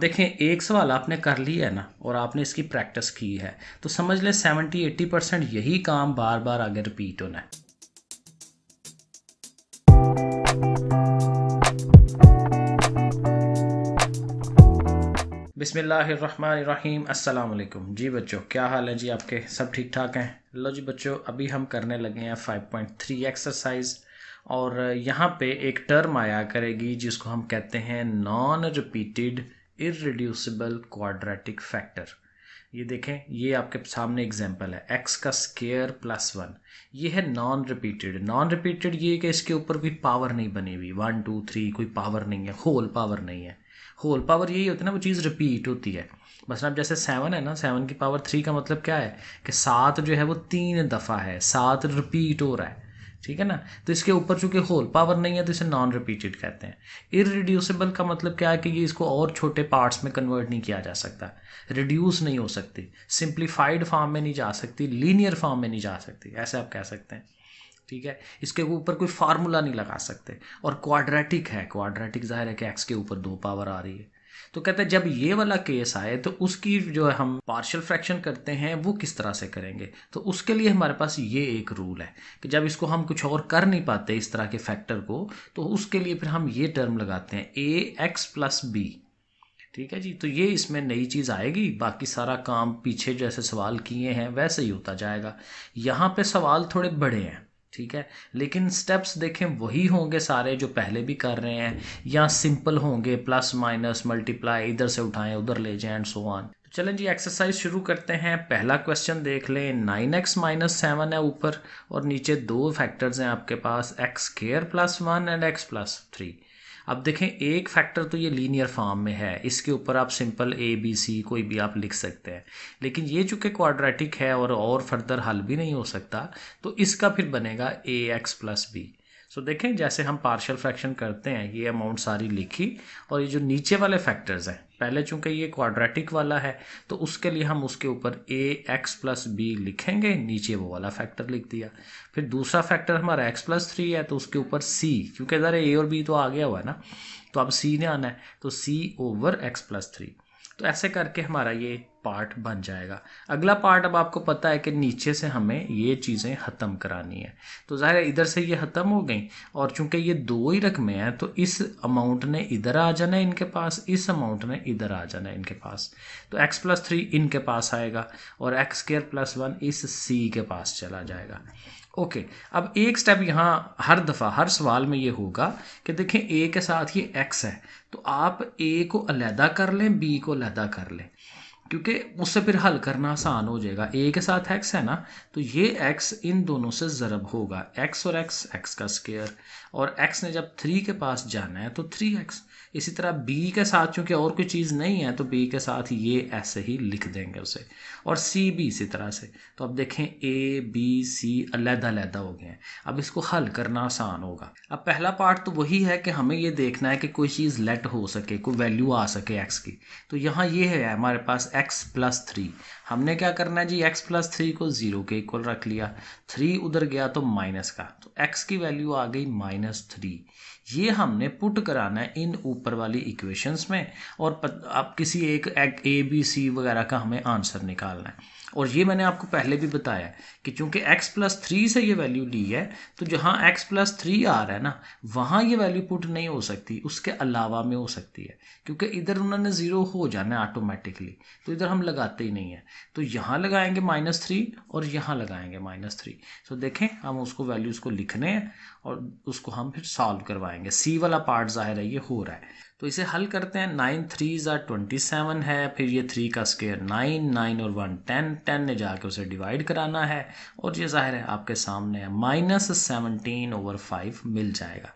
देखें एक सवाल आपने कर लिया है ना और आपने इसकी प्रैक्टिस की है तो समझ लें सेवेंटी एट्टी परसेंट यही काम बार बार आगे रिपीट होना है बिसमीम अल्लाम जी बच्चों क्या हाल है जी आपके सब ठीक ठाक हैं लो जी बच्चों अभी हम करने लगे हैं 5.3 एक्सरसाइज और यहाँ पे एक टर्म आया करेगी जिसको हम कहते हैं non repeated irreducible quadratic factor ये देखें ये आपके सामने एग्जांपल है एक्स का स्केयर प्लस वन ये है नॉन रिपीटेड नॉन रिपीटेड ये कि इसके ऊपर कोई पावर नहीं बनी हुई वन टू थ्री कोई पावर नहीं है होल पावर नहीं है होल पावर यही होती है ना वो चीज़ रिपीट होती है बस ना जैसे सेवन है ना सेवन की पावर थ्री का मतलब क्या है कि सात जो है वो तीन दफ़ा है सात रिपीट हो रहा है ठीक है ना तो इसके ऊपर चूंकि होल पावर नहीं है तो इसे नॉन रिपीटेड कहते हैं रिड्यूसेबल का मतलब क्या है कि ये इसको और छोटे पार्ट्स में कन्वर्ट नहीं किया जा सकता रिड्यूस नहीं हो सकती सिंप्लीफाइड फॉर्म में नहीं जा सकती लीनियर फॉर्म में नहीं जा सकती ऐसे आप कह सकते हैं ठीक है इसके ऊपर कोई फार्मूला नहीं लगा सकते और क्वाड्रेटिक है क्वाड्रेटिक जाहिर है कि एक्स के ऊपर दो पावर आ रही है तो कहते हैं जब ये वाला केस आए तो उसकी जो हम पार्शल फ्रैक्शन करते हैं वो किस तरह से करेंगे तो उसके लिए हमारे पास ये एक रूल है कि जब इसको हम कुछ और कर नहीं पाते इस तरह के फैक्टर को तो उसके लिए फिर हम ये टर्म लगाते हैं ए एक्स प्लस बी ठीक है जी तो ये इसमें नई चीज़ आएगी बाकी सारा काम पीछे जैसे सवाल किए हैं वैसे ही होता जाएगा यहाँ पे सवाल थोड़े बड़े हैं ठीक है लेकिन स्टेप्स देखें वही होंगे सारे जो पहले भी कर रहे हैं या सिंपल होंगे प्लस माइनस मल्टीप्लाई इधर से उठाएं उधर ले जाएं एंड सो ऑन तो चलें जी एक्सरसाइज शुरू करते हैं पहला क्वेश्चन देख लें नाइन एक्स माइनस सेवन है ऊपर और नीचे दो फैक्टर्स हैं आपके पास x square plus one and x plus three अब देखें एक फैक्टर तो ये लीनियर फॉर्म में है इसके ऊपर आप सिंपल ए बी सी कोई भी आप लिख सकते हैं लेकिन ये चूँकि क्वाड्रेटिक है और और फर्दर हल भी नहीं हो सकता तो इसका फिर बनेगा a x plus b so देखें जैसे हम पार्शियल फ्रैक्शन करते हैं ये अमाउंट सारी लिखी और ये जो नीचे वाले फैक्टर्स हैं पहले चूंकि ये क्वाड्रेटिक वाला है तो उसके लिए हम उसके ऊपर ए एक्स प्लस बी लिखेंगे नीचे वो वाला फैक्टर लिख दिया फिर दूसरा फैक्टर हमारा एक्स प्लस थ्री है तो उसके ऊपर सी क्योंकि इधर ए और बी तो आ गया हुआ है ना तो अब सी ने आना है तो c over x plus three तो ऐसे करके हमारा ये पार्ट बन जाएगा अगला पार्ट अब आपको पता है कि नीचे से हमें ये चीज़ें ख़त्म करानी है तो ज़ाहिर इधर से ये ख़त्म हो गई और चूंकि ये दो ही रकमें हैं तो इस अमाउंट ने इधर आ जाना है इनके पास इस अमाउंट ने इधर आ जाना है इनके पास तो एक्स प्लस थ्री इनके पास आएगा और एक्स केयर प्लस वन इस सी के पास चला जाएगा ओके okay, अब एक स्टेप यहाँ हर दफ़ा हर सवाल में ये होगा कि देखें ए के साथ ये एक्स है तो आप ए को अलहदा कर लें बी को अलहदा कर लें क्योंकि उससे फिर हल करना आसान हो जाएगा ए के साथ एक्स है ना तो ये एक्स इन दोनों से ज़रब होगा एक्स और एक्स एक्स का स्केयर और एक्स ने जब थ्री के पास जाना है तो थ्री एक्स इसी तरह बी के साथ चूँकि और कोई चीज़ नहीं है तो बी के साथ ये ऐसे ही लिख देंगे उसे और सी भी इसी तरह से तो अब देखें ए बी सी अलहदा अलहदा हो गए हैं अब इसको हल करना आसान होगा अब पहला पार्ट तो वही है कि हमें ये देखना है कि कोई चीज़ लेट हो सके कोई वैल्यू आ सके एक्स की तो यहाँ ये है हमारे पास एक्स प्लस थ्री हमने क्या करना है जी एक्स प्लस थ्री को ज़ीरो के इक्वल रख लिया थ्री उधर गया तो माइनस का तो एक्स की वैल्यू आ गई माइनस थ्री ये हमने पुट कराना है इन ऊपर वाली इक्वेशंस में और आप किसी एक ए बी सी वगैरह का हमें आंसर निकालना है और ये मैंने आपको पहले भी बताया कि चूंकि x प्लस थ्री से ये वैल्यू ली है तो जहाँ x प्लस थ्री आ रहा है ना वहाँ ये वैल्यू पुट नहीं हो सकती उसके अलावा में हो सकती है क्योंकि इधर उन्होंने ज़ीरो हो जाना है ऑटोमेटिकली तो इधर हम लगाते ही नहीं है तो यहाँ लगाएंगे माइनस थ्री और यहाँ लगाएंगे माइनस थ्री सो देखें हम उसको वैल्यूज़ को लिखने हैं और उसको हम फिर सॉल्व करवाएंगे सी वाला पार्ट ज़ाहिर है ये हो रहा है तो इसे हल करते हैं नाइन थ्री जार ट्वेंटी सेवन है फिर ये थ्री का स्केयर नाइन नाइन और वन टेन टेन ने जाके उसे डिवाइड कराना है और ये ज़ाहिर है आपके सामने है माइनस सेवनटीन ओवर फाइव मिल जाएगा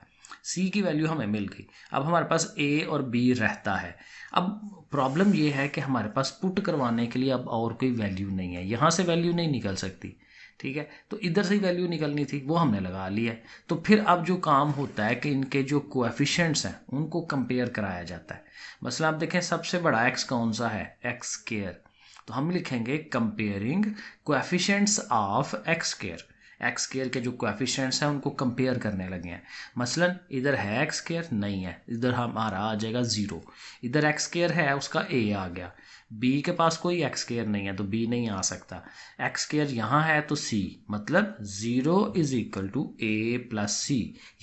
सी की वैल्यू हमें मिल गई अब हमारे पास ए और बी रहता है अब प्रॉब्लम ये है कि हमारे पास पुट करवाने के लिए अब और कोई वैल्यू नहीं है यहाँ से वैल्यू नहीं निकल सकती ठीक है तो इधर से वैल्यू निकलनी थी वो हमने लगा ली है तो फिर अब जो काम होता है कि इनके जो कोएफिशिएंट्स हैं उनको कंपेयर कराया जाता है मसला आप देखें सबसे बड़ा एक्स कौन सा है एक्स केयर तो हम लिखेंगे comparing coefficients of x square x square के जो कोएफिशिएंट्स हैं उनको कंपेयर करने लगे हैं मसलन इधर है एक्स केयर नहीं है इधर हमारा आ जाएगा ज़ीरो इधर एक्स केयर है उसका ए आ गया बी के पास कोई एक्स केयर नहीं है तो बी नहीं आ सकता एक्स केयर यहाँ है तो सी मतलब zero is equal to a plus c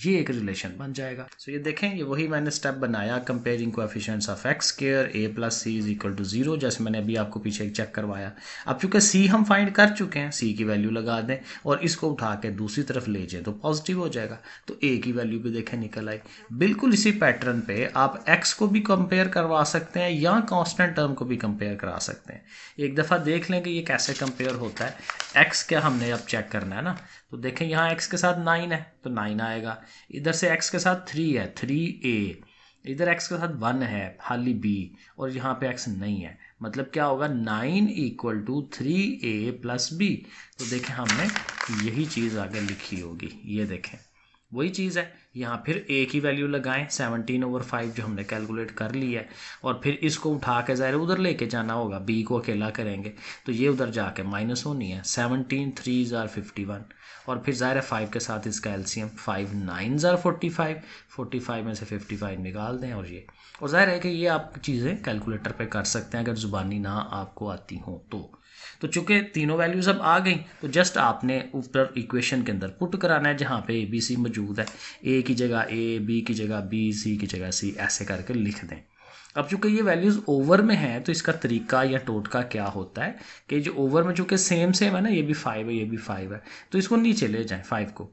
ये एक रिलेशन बन जाएगा सो so ये देखें ये वही मैंने स्टेप बनाया comparing coefficients of x square a plus c is equal to zero जैसे मैंने अभी आपको पीछे चेक करवाया अब चूंकि सी हम फाइंड कर चुके हैं सी की वैल्यू लगा दें और इसको उठा के दूसरी तरफ ले जाए तो पॉजिटिव हो जाएगा तो ए की वैल्यू भी देखें निकल आई बिल्कुल इसी पैटर्न पे आप एक्स को भी कंपेयर करवा सकते हैं या कॉन्स्टेंट टर्म को भी कंपेयर कंपेयर करा सकते हैं एक दफ़ा देख लें कि ये कैसे कंपेयर होता है एक्स क्या हमने अब चेक करना है ना तो देखें यहाँ एक्स के साथ नाइन है तो नाइन आएगा इधर से एक्स के साथ थ्री है थ्री ए इधर एक्स के साथ वन है खाली बी और यहाँ पे एक्स नहीं है मतलब क्या होगा nine equal to three a plus b तो देखें हमने यही चीज़ आगे लिखी होगी ये देखें वही चीज़ है यहाँ फिर ए की वैल्यू लगाएं सेवनटीन ओवर फाइव जो हमने कैलकुलेट कर ली है और फिर इसको उठा के ज़ाहिर उधर लेके जाना होगा बी को अकेला करेंगे तो ये उधर जाके माइनस होनी है सेवनटीन थ्री ज़ार फिफ्टी वन और फिर ज़ाहिर है फाइव के साथ इसका एलसीएम फाइव नाइन ज़ार फोर्टी फाइव फोर्टी फाइव में से फिफ्टी फाइव निकाल दें और ये और ज़ाहिर है कि ये आप चीज़ें कैलकुलेटर पर कर सकते हैं अगर ज़ुबानी ना आपको आती हों तो तो चूंकि तीनों वैल्यूज अब आ गई तो जस्ट आपने ऊपर इक्वेशन के अंदर पुट कराना है जहाँ पे ए बी सी मौजूद है ए की जगह ए बी की जगह बी सी की जगह सी ऐसे करके लिख दें अब चूंकि ये वैल्यूज़ ओवर में हैं तो इसका तरीका या टोटका क्या होता है कि जो ओवर में चूंकि सेम सेम है ना ये भी फाइव है ये भी फाइव है तो इसको नीचे ले जाए फाइव को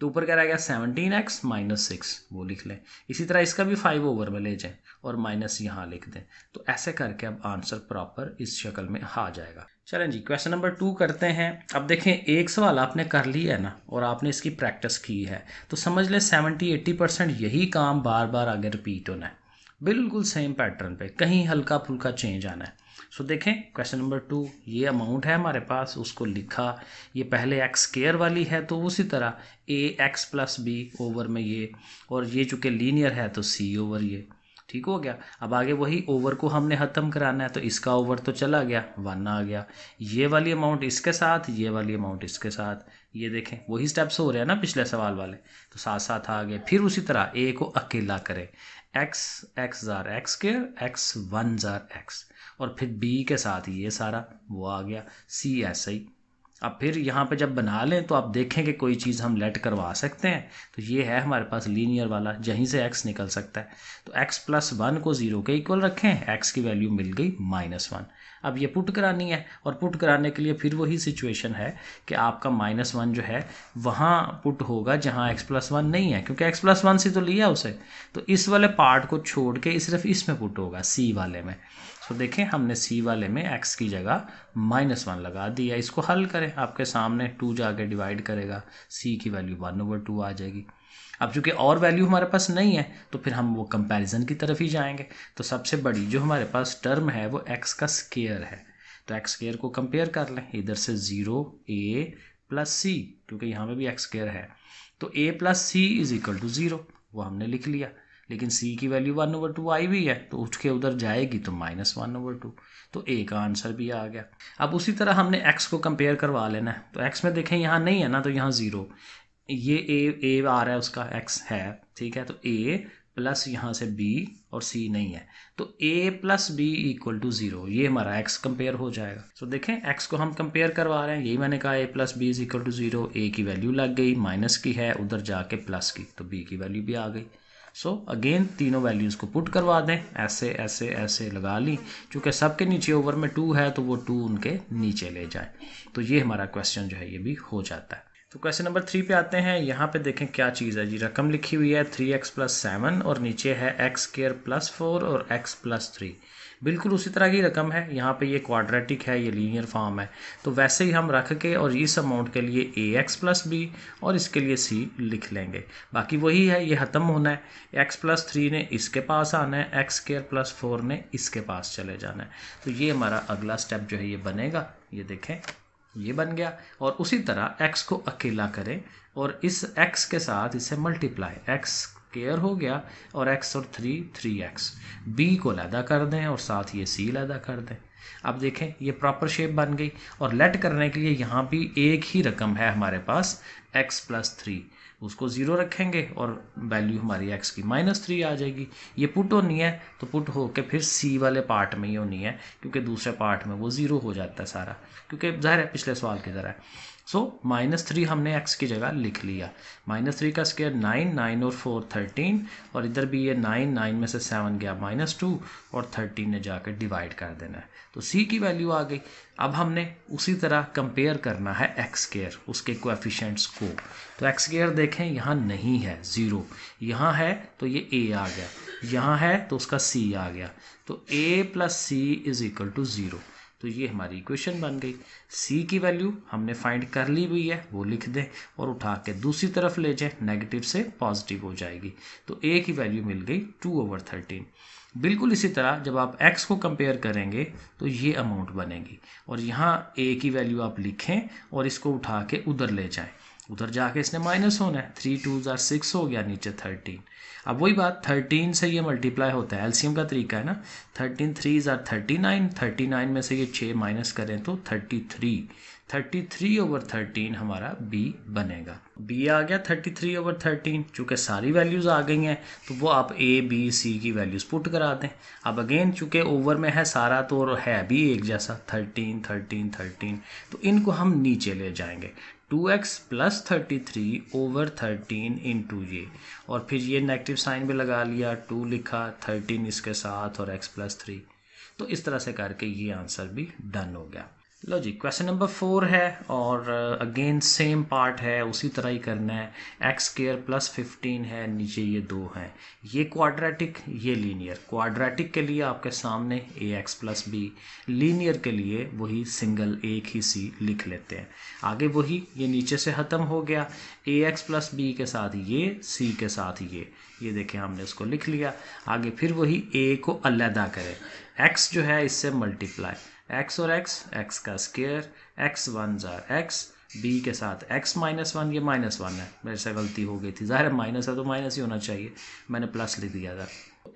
तो ऊपर क्या रहेगा सेवनटीन एक्स माइनस सिक्स वो लिख लें इसी तरह इसका भी फाइव ओवर में ले जाएं और माइनस यहाँ लिख दें तो ऐसे करके अब आंसर प्रॉपर इस शक्ल में आ जाएगा चलें जी क्वेश्चन नंबर टू करते हैं अब देखें एक सवाल आपने कर लिया है ना और आपने इसकी प्रैक्टिस की है तो समझ लें सेवेंटी एट्टी परसेंट यही काम बार बार आगे रिपीट होना है बिल्कुल सेम पैटर्न पे कहीं हल्का फुल्का चेंज आना है सो so, देखें क्वेश्चन नंबर टू ये अमाउंट है हमारे पास उसको लिखा ये पहले एक्स केयर वाली है तो उसी तरह a x plus b over में ये और ये चूंकि लीनियर है तो सी ओवर ये ठीक हो गया अब आगे वही ओवर को हमने ख़त्म कराना है तो इसका ओवर तो चला गया वन आ गया ये वाली अमाउंट इसके साथ ये वाली अमाउंट इसके साथ ये देखें वही स्टेप्स हो रहे हैं ना पिछले सवाल वाले तो साथ साथ आ गए फिर उसी तरह ए को अकेला करें एक्स एक्स ज़ार एक्स केयर एक्स वन ज़ार एक्स और फिर बी के साथ ये सारा वो आ गया सी ऐसे ही अब फिर यहाँ पे जब बना लें तो आप देखें कि कोई चीज़ हम लेट करवा सकते हैं तो ये है हमारे पास लीनियर वाला जहीं से एक्स निकल सकता है तो एक्स प्लस वन को ज़ीरो के इक्वल रखें एक्स की वैल्यू मिल गई माइनस वन अब ये पुट करानी है और पुट कराने के लिए फिर वही सिचुएशन है कि आपका माइनस वन जो है वहाँ पुट होगा जहाँ एक्स प्लस वन नहीं है क्योंकि एक्स प्लस वन से तो लिया उसे तो इस वाले पार्ट को छोड़ के सिर्फ इसमें पुट होगा सी वाले में सो तो देखें हमने सी वाले में एक्स की जगह माइनस वन लगा दिया इसको हल करें आपके सामने टू जाके डिवाइड करेगा सी की वैल्यू वन ओवर टू आ जाएगी अब चूंकि और वैल्यू हमारे पास नहीं है तो फिर हम वो कंपैरिजन की तरफ ही जाएंगे तो सबसे बड़ी जो हमारे पास टर्म है वो एक्स का स्केयर है तो एक्स स्केयर को कंपेयर कर लें इधर से ज़ीरो ए प्लस सी क्योंकि यहाँ पर भी एक्स स्केयर है तो a plus c is equal to zero वो हमने लिख लिया लेकिन सी की वैल्यू वन ओवर टू आई भी है तो उठ के उधर जाएगी तो माइनस वन ओवर टू तो ए का आंसर भी आ गया अब उसी तरह हमने एक्स को कंपेयर करवा लेना है तो एक्स में देखें यहाँ नहीं है ना तो यहाँ ज़ीरो ये ए ए आ रहा है उसका एक्स है ठीक है तो ए प्लस यहाँ से बी और सी नहीं है तो a plus b equal to zero ये हमारा एक्स कंपेयर हो जाएगा तो so देखें एक्स को हम कंपेयर करवा रहे हैं यही मैंने कहा a plus b is equal to zero a की वैल्यू लग गई माइनस की है उधर जाके प्लस की तो बी की वैल्यू भी आ गई सो अगेन तीनों वैल्यूज़ को पुट करवा दें ऐसे ऐसे ऐसे लगा ली चूँकि सबके नीचे ओवर में टू है तो वो टू उनके नीचे ले जाए तो ये हमारा क्वेश्चन जो है ये भी हो जाता है तो क्वेश्चन नंबर थ्री पे आते हैं यहाँ पे देखें क्या चीज़ है जी रकम लिखी हुई है थ्री एक्स प्लस सेवन और नीचे है एक्स केयर प्लस फोर और एक्स प्लस थ्री बिल्कुल उसी तरह की रकम है यहाँ पे ये क्वाड्रेटिक है ये लीनियर फॉर्म है तो वैसे ही हम रख के और इस अमाउंट के लिए ए एक्स प्लस बी और इसके लिए सी लिख लेंगे बाकी वही है ये ख़त्म होना है एक्स प्लस थ्री ने इसके पास आना है एक्स स्केयर प्लस फोर ने इसके पास चले जाना है तो ये हमारा अगला स्टेप जो है ये बनेगा ये देखें ये बन गया और उसी तरह एक्स को अकेला करें और इस एक्स के साथ इसे मल्टीप्लाई एक्स स्केयर हो गया और एक्स और थ्री थ्री एक्स बी को लैदा कर दें और साथ ये सी लैदा कर दें अब देखें ये प्रॉपर शेप बन गई और लेट करने के लिए यहाँ भी एक ही रकम है हमारे पास एक्स प्लस थ्री उसको ज़ीरो रखेंगे और वैल्यू हमारी एक्स की माइनस थ्री आ जाएगी ये पुट होनी है तो पुट हो के फिर सी वाले पार्ट में ही होनी है क्योंकि दूसरे पार्ट में वो ज़ीरो हो जाता है सारा क्योंकि ज़ाहिर है पिछले सवाल की तरह सो माइनस थ्री हमने एक्स की जगह लिख लिया माइनस थ्री का स्केयर नाइन नाइन और फोर थर्टीन और इधर भी ये नाइन नाइन में से सेवन गया माइनस टू और थर्टीन ने जाकर डिवाइड कर देना है तो सी की वैल्यू आ गई अब हमने उसी तरह कंपेयर करना है एक्स स्केयर उसके कोएफिशिएंट्स को तो एक्स केयर देखें यहाँ नहीं है ज़ीरो यहाँ है तो ये ए आ गया यहाँ है तो उसका सी आ गया तो a plus c is equal to zero तो ये हमारी इक्वेशन बन गई सी की वैल्यू हमने फाइंड कर ली हुई है वो लिख दें और उठा के दूसरी तरफ ले जाए नेगेटिव से पॉजिटिव हो जाएगी तो ए की वैल्यू मिल गई टू ओवर थर्टीन बिल्कुल इसी तरह जब आप एक्स को कंपेयर करेंगे तो ये अमाउंट बनेगी और यहाँ ए की वैल्यू आप लिखें और इसको उठा के उधर ले जाएँ उधर जाके इसने माइनस होना है थ्री टू ज़ार सिक्स हो गया नीचे थर्टीन अब वही बात थर्टीन से ये मल्टीप्लाई होता है एलसीएम का तरीका है ना थर्टीन थ्री ज़ार थर्टी नाइन थर्टी नाइन में से ये छः माइनस करें तो thirty three thirty three over thirteen हमारा बी बनेगा बी आ गया थर्टी थ्री ओवर थर्टीन चूँकि सारी वैल्यूज़ आ गई हैं तो वो आप ए बी सी की वैल्यूज़ पुट करा दें अब अगेन चूँकि ओवर में है सारा तो है भी एक जैसा थर्टीन थर्टीन थर्टीन तो इनको हम नीचे ले जाएंगे two x plus thirty three over thirteen into ये और फिर ये नेगेटिव साइन भी लगा लिया टू लिखा थर्टीन इसके साथ और एक्स प्लस थ्री तो इस तरह से करके ये आंसर भी डन हो गया लो जी क्वेश्चन नंबर फोर है और अगेन सेम पार्ट है उसी तरह ही करना है एक्स केयर प्लस फिफ्टीन है नीचे ये दो हैं ये क्वाड्रेटिक ये लीनियर क्वाड्रेटिक के लिए आपके सामने a x plus b linear के लिए वही सिंगल एक ही सी लिख लेते हैं आगे वही ये नीचे से ख़त्म हो गया ए एक्स प्लस बी के साथ ये सी के साथ ये ये देखें हमने उसको लिख लिया आगे फिर वही ए को अलहदा करें एक्स जो है इससे मल्टीप्लाई x और x x का स्केयर एक्स वन जार एक्स बी के साथ x माइनस वन ये माइनस वन है मेरे से गलती हो गई थी ज़ाहिर है माइनस है तो माइनस ही होना चाहिए मैंने प्लस लिख दिया था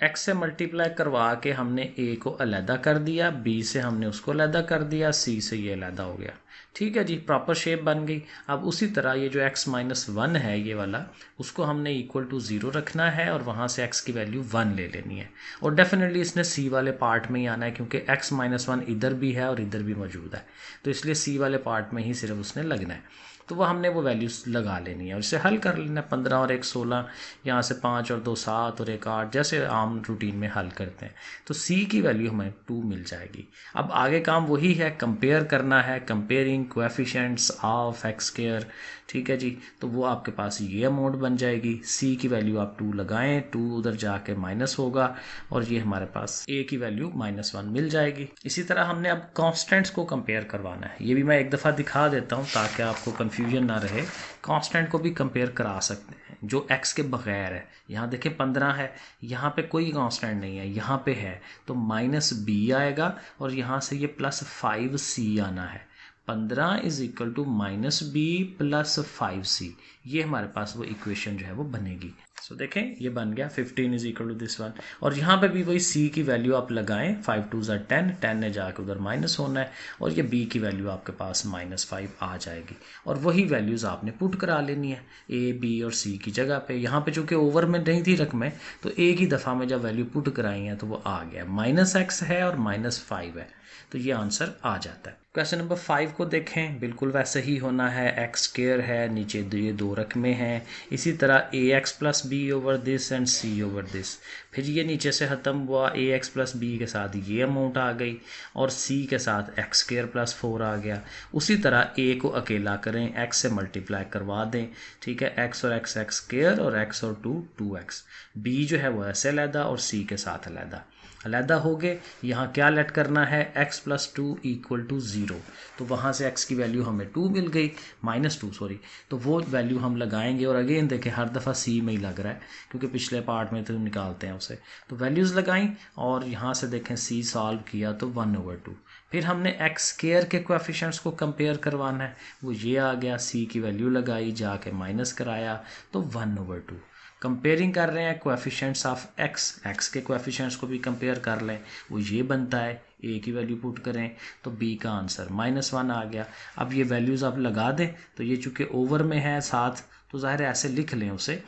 x से मल्टीप्लाई करवा के हमने a को अलहदा कर दिया b से हमने उसको अलहदा कर दिया c से ये अलहदा हो गया ठीक है जी प्रॉपर शेप बन गई अब उसी तरह ये जो x माइनस वन है ये वाला उसको हमने इक्वल टू ज़ीरो रखना है और वहाँ से x की वैल्यू वन ले लेनी है और डेफिनेटली इसने c वाले पार्ट में ही आना है क्योंकि x माइनस वन इधर भी है और इधर भी मौजूद है तो इसलिए c वाले पार्ट में ही सिर्फ उसने लगना है तो वह हमने वो वैल्यूज़ लगा लेनी है और इसे हल कर लेना पंद्रह और एक सोलह यहाँ से पाँच और दो सात और एक आठ जैसे आम रूटीन में हल करते हैं तो सी की वैल्यू हमें टू मिल जाएगी अब आगे काम वही है कंपेयर करना है कंपेयरिंग कोफिशेंट्स ऑफ एक्सकेयर ठीक है जी तो वो आपके पास ये अमाउंट बन जाएगी सी की वैल्यू आप टू लगाएं टू उधर जाके माइनस होगा और ये हमारे पास ए की वैल्यू माइनस वन मिल जाएगी इसी तरह हमने अब कांस्टेंट्स को कंपेयर करवाना है ये भी मैं एक दफ़ा दिखा देता हूँ ताकि आपको कन्फ्यूजन ना रहे कॉन्स्टेंट को भी कंपेयर करा सकते हैं जो एक्स के बगैर है यहाँ देखें पंद्रह है यहाँ पे कोई कांस्टेंट नहीं है यहाँ पे है तो माइनस बी आएगा और यहाँ से ये प्लस फाइव सी आना है पंद्रह is equal to minus b plus five c ये हमारे पास वो इक्वेशन जो है वो बनेगी सो so, देखें ये बन गया 15 is equal to this one और यहाँ पे भी वही सी की वैल्यू आप लगाएं फाइव टू जर टेन टेन ने जाकर उधर माइनस होना है और ये बी की वैल्यू आपके पास माइनस फाइव आ जाएगी और वही वैल्यूज़ आपने पुट करा लेनी है ए बी और सी की जगह पे यहाँ पे चूंकि ओवर में नहीं थी रकमें तो एक ही दफ़ा में जब वैल्यू पुट कराई हैं तो वो आ गया माइनस एक्स है और माइनस फाइव है तो ये आंसर आ जाता है क्वेश्चन नंबर फाइव को देखें बिल्कुल वैसे ही होना है एक्स स्केयर है नीचे ये दो रकमें हैं इसी तरह a x plus b over this and c over this फिर ये नीचे से ख़त्म हुआ ए एक्स प्लस बी के साथ ये अमाउंट आ गई और सी के साथ एक्स स्केयर प्लस फोर आ गया उसी तरह ए को अकेला करें एक्स से मल्टीप्लाई करवा दें ठीक है एक्स और एक्स एक्स स्केयर और एक्स और टू टू एक्स बी जो है वो ऐसे अलहदा और सी के साथ अलहदा अलहदा हो गए यहाँ क्या लेट करना है x plus two equal to zero तो वहाँ से x की वैल्यू हमें टू मिल गई माइनस टू सॉरी तो वो वैल्यू हम लगाएंगे और अगेन देखें हर दफ़ा c में ही लग रहा है क्योंकि पिछले पार्ट में तो निकालते हैं उसे तो वैल्यूज़ लगाएं और यहाँ से देखें c सॉल्व किया तो वन ओवर टू फिर हमने एक्स केयर के कोफिशेंट्स को कंपेयर करवाना है वो ये आ गया सी की वैल्यू लगाई जाके माइनस कराया तो वन ओवर टू कंपेयरिंग कर रहे हैं कोएफिशिएंट्स ऑफ एक्स एक्स के कोएफिशिएंट्स को भी कंपेयर कर लें वो ये बनता है ए की वैल्यू पुट करें तो बी का आंसर माइनस वन आ गया अब ये वैल्यूज़ आप लगा दें तो ये चूंकि ओवर में है साथ तो ज़ाहिर है ऐसे लिख लें उसे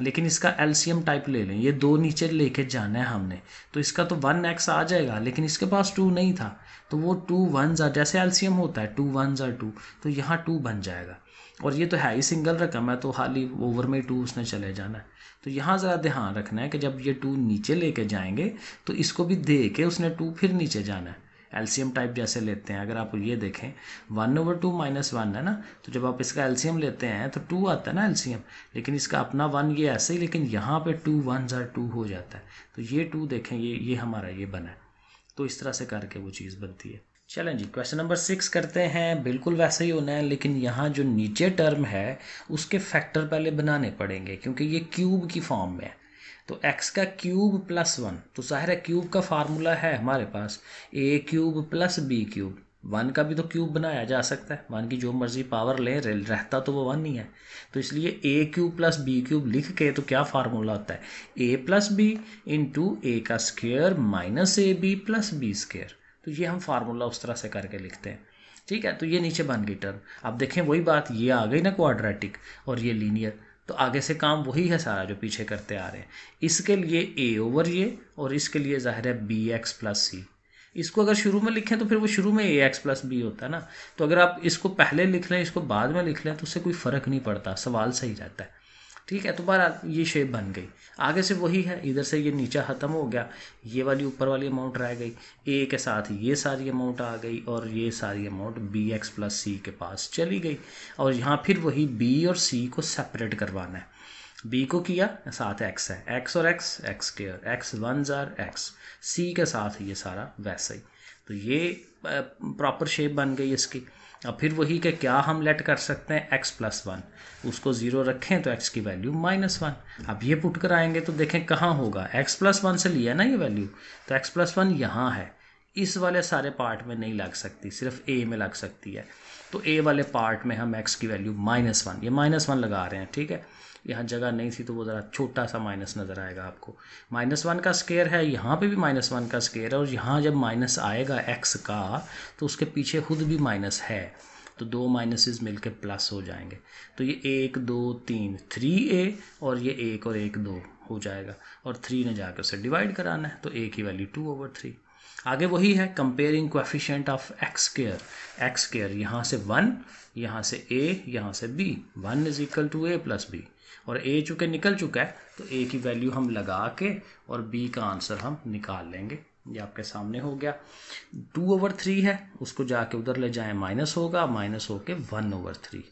लेकिन इसका एलसीएम टाइप ले लें ये दो नीचे लेके जाना है हमने तो इसका तो वन एक्स आ जाएगा लेकिन इसके पास टू नहीं था तो वो टू वन ज़ा जैसे एलसीएम होता है टू वन ज़ा टू तो यहाँ टू बन जाएगा और ये तो है ही सिंगल रकम है तो हाल ही ओवर में टू उसने चले जाना है तो यहाँ ज़रा ध्यान रखना है कि जब ये टू नीचे लेके जाएंगे तो इसको भी दे के उसने टू फिर नीचे जाना है एलसीएम टाइप जैसे लेते हैं अगर आप ये देखें one over two minus one है ना तो जब आप इसका एलसीएम लेते हैं तो टू आता है ना एलसीएम लेकिन इसका अपना वन ये ऐसे ही लेकिन यहाँ पे टू वन ज़ार टू हो जाता है तो ये टू देखें ये ये हमारा ये बना है तो इस तरह से करके वो चीज़ बनती है चलें जी क्वेश्चन नंबर सिक्स करते हैं बिल्कुल वैसा ही होना है लेकिन यहाँ जो नीचे टर्म है उसके फैक्टर पहले बनाने पड़ेंगे क्योंकि ये क्यूब की फॉर्म में है तो एक्स का क्यूब प्लस वन तो ज़ाहिर है क्यूब का फार्मूला है हमारे पास a cube plus b cube one का भी तो क्यूब बनाया जा सकता है वन की जो मर्जी पावर ले रहता तो वो वन ही है तो इसलिए a cube plus b cube लिख के तो क्या फार्मूला होता है a plus b into a का square minus a b plus b square तो ये हम फार्मूला उस तरह से करके लिखते हैं ठीक है तो ये नीचे बन गई टर्म अब देखें वही बात ये आ गई ना क्वाड्रेटिक और ये लीनियर तो आगे से काम वही है सारा जो पीछे करते आ रहे हैं इसके लिए ए ओवर ये और इसके लिए ज़ाहिर है बी एक्स प्लस सी इसको अगर शुरू में लिखें तो फिर वो शुरू में ए एक्स प्लस बी होता है ना तो अगर आप इसको पहले लिख लें इसको बाद में लिख लें तो उससे कोई फ़र्क नहीं पड़ता सवाल सही रहता है ठीक है तुम्हारा ये शेप बन गई आगे से वही है इधर से ये नीचा ख़त्म हो गया ये वाली ऊपर वाली अमाउंट रह गई ए के साथ ये सारी अमाउंट आ गई और ये सारी amount b x plus c के पास चली गई और यहाँ फिर वही बी और सी को सेपरेट करवाना है बी को किया साथ एक्स है एक्स और x x square x one जार एक्स सी के साथ ये सारा वैसा ही तो ये प्रॉपर शेप बन गई इसकी अब फिर वही कि क्या हम लेट कर सकते हैं एक्स प्लस वन उसको ज़ीरो रखें तो एक्स की वैल्यू माइनस वन अब ये पुट कराएंगे तो देखें कहाँ होगा एक्स प्लस वन से लिया ना ये वैल्यू तो एक्स प्लस वन यहाँ है इस वाले सारे पार्ट में नहीं लग सकती सिर्फ ए में लग सकती है तो ए वाले पार्ट में हम एक्स की वैल्यू माइनस वन ये माइनस वन लगा रहे हैं ठीक है यहाँ जगह नहीं थी तो वो ज़रा छोटा सा माइनस नज़र आएगा आपको माइनस वन का स्केयर है यहाँ पे भी माइनस वन का स्केयर है और यहाँ जब माइनस आएगा एक्स का तो उसके पीछे खुद भी माइनस है तो दो माइनसेस मिलके प्लस हो जाएंगे तो ये एक दो तीन थ्री ए और ये एक और एक दो हो जाएगा और थ्री ने जाकर उसे डिवाइड कराना है तो ए की वैल्यू टू ओवर थ्री आगे वही है comparing coefficient of x square x square यहाँ से वन यहाँ से ए यहाँ से b one is equal to a plus b और ए चूँकि निकल चुका है तो ए की वैल्यू हम लगा के और बी का आंसर हम निकाल लेंगे ये आपके सामने हो गया टू ओवर थ्री है उसको जाके उधर ले जाएं माइनस होगा माइनस होके वन ओवर थ्री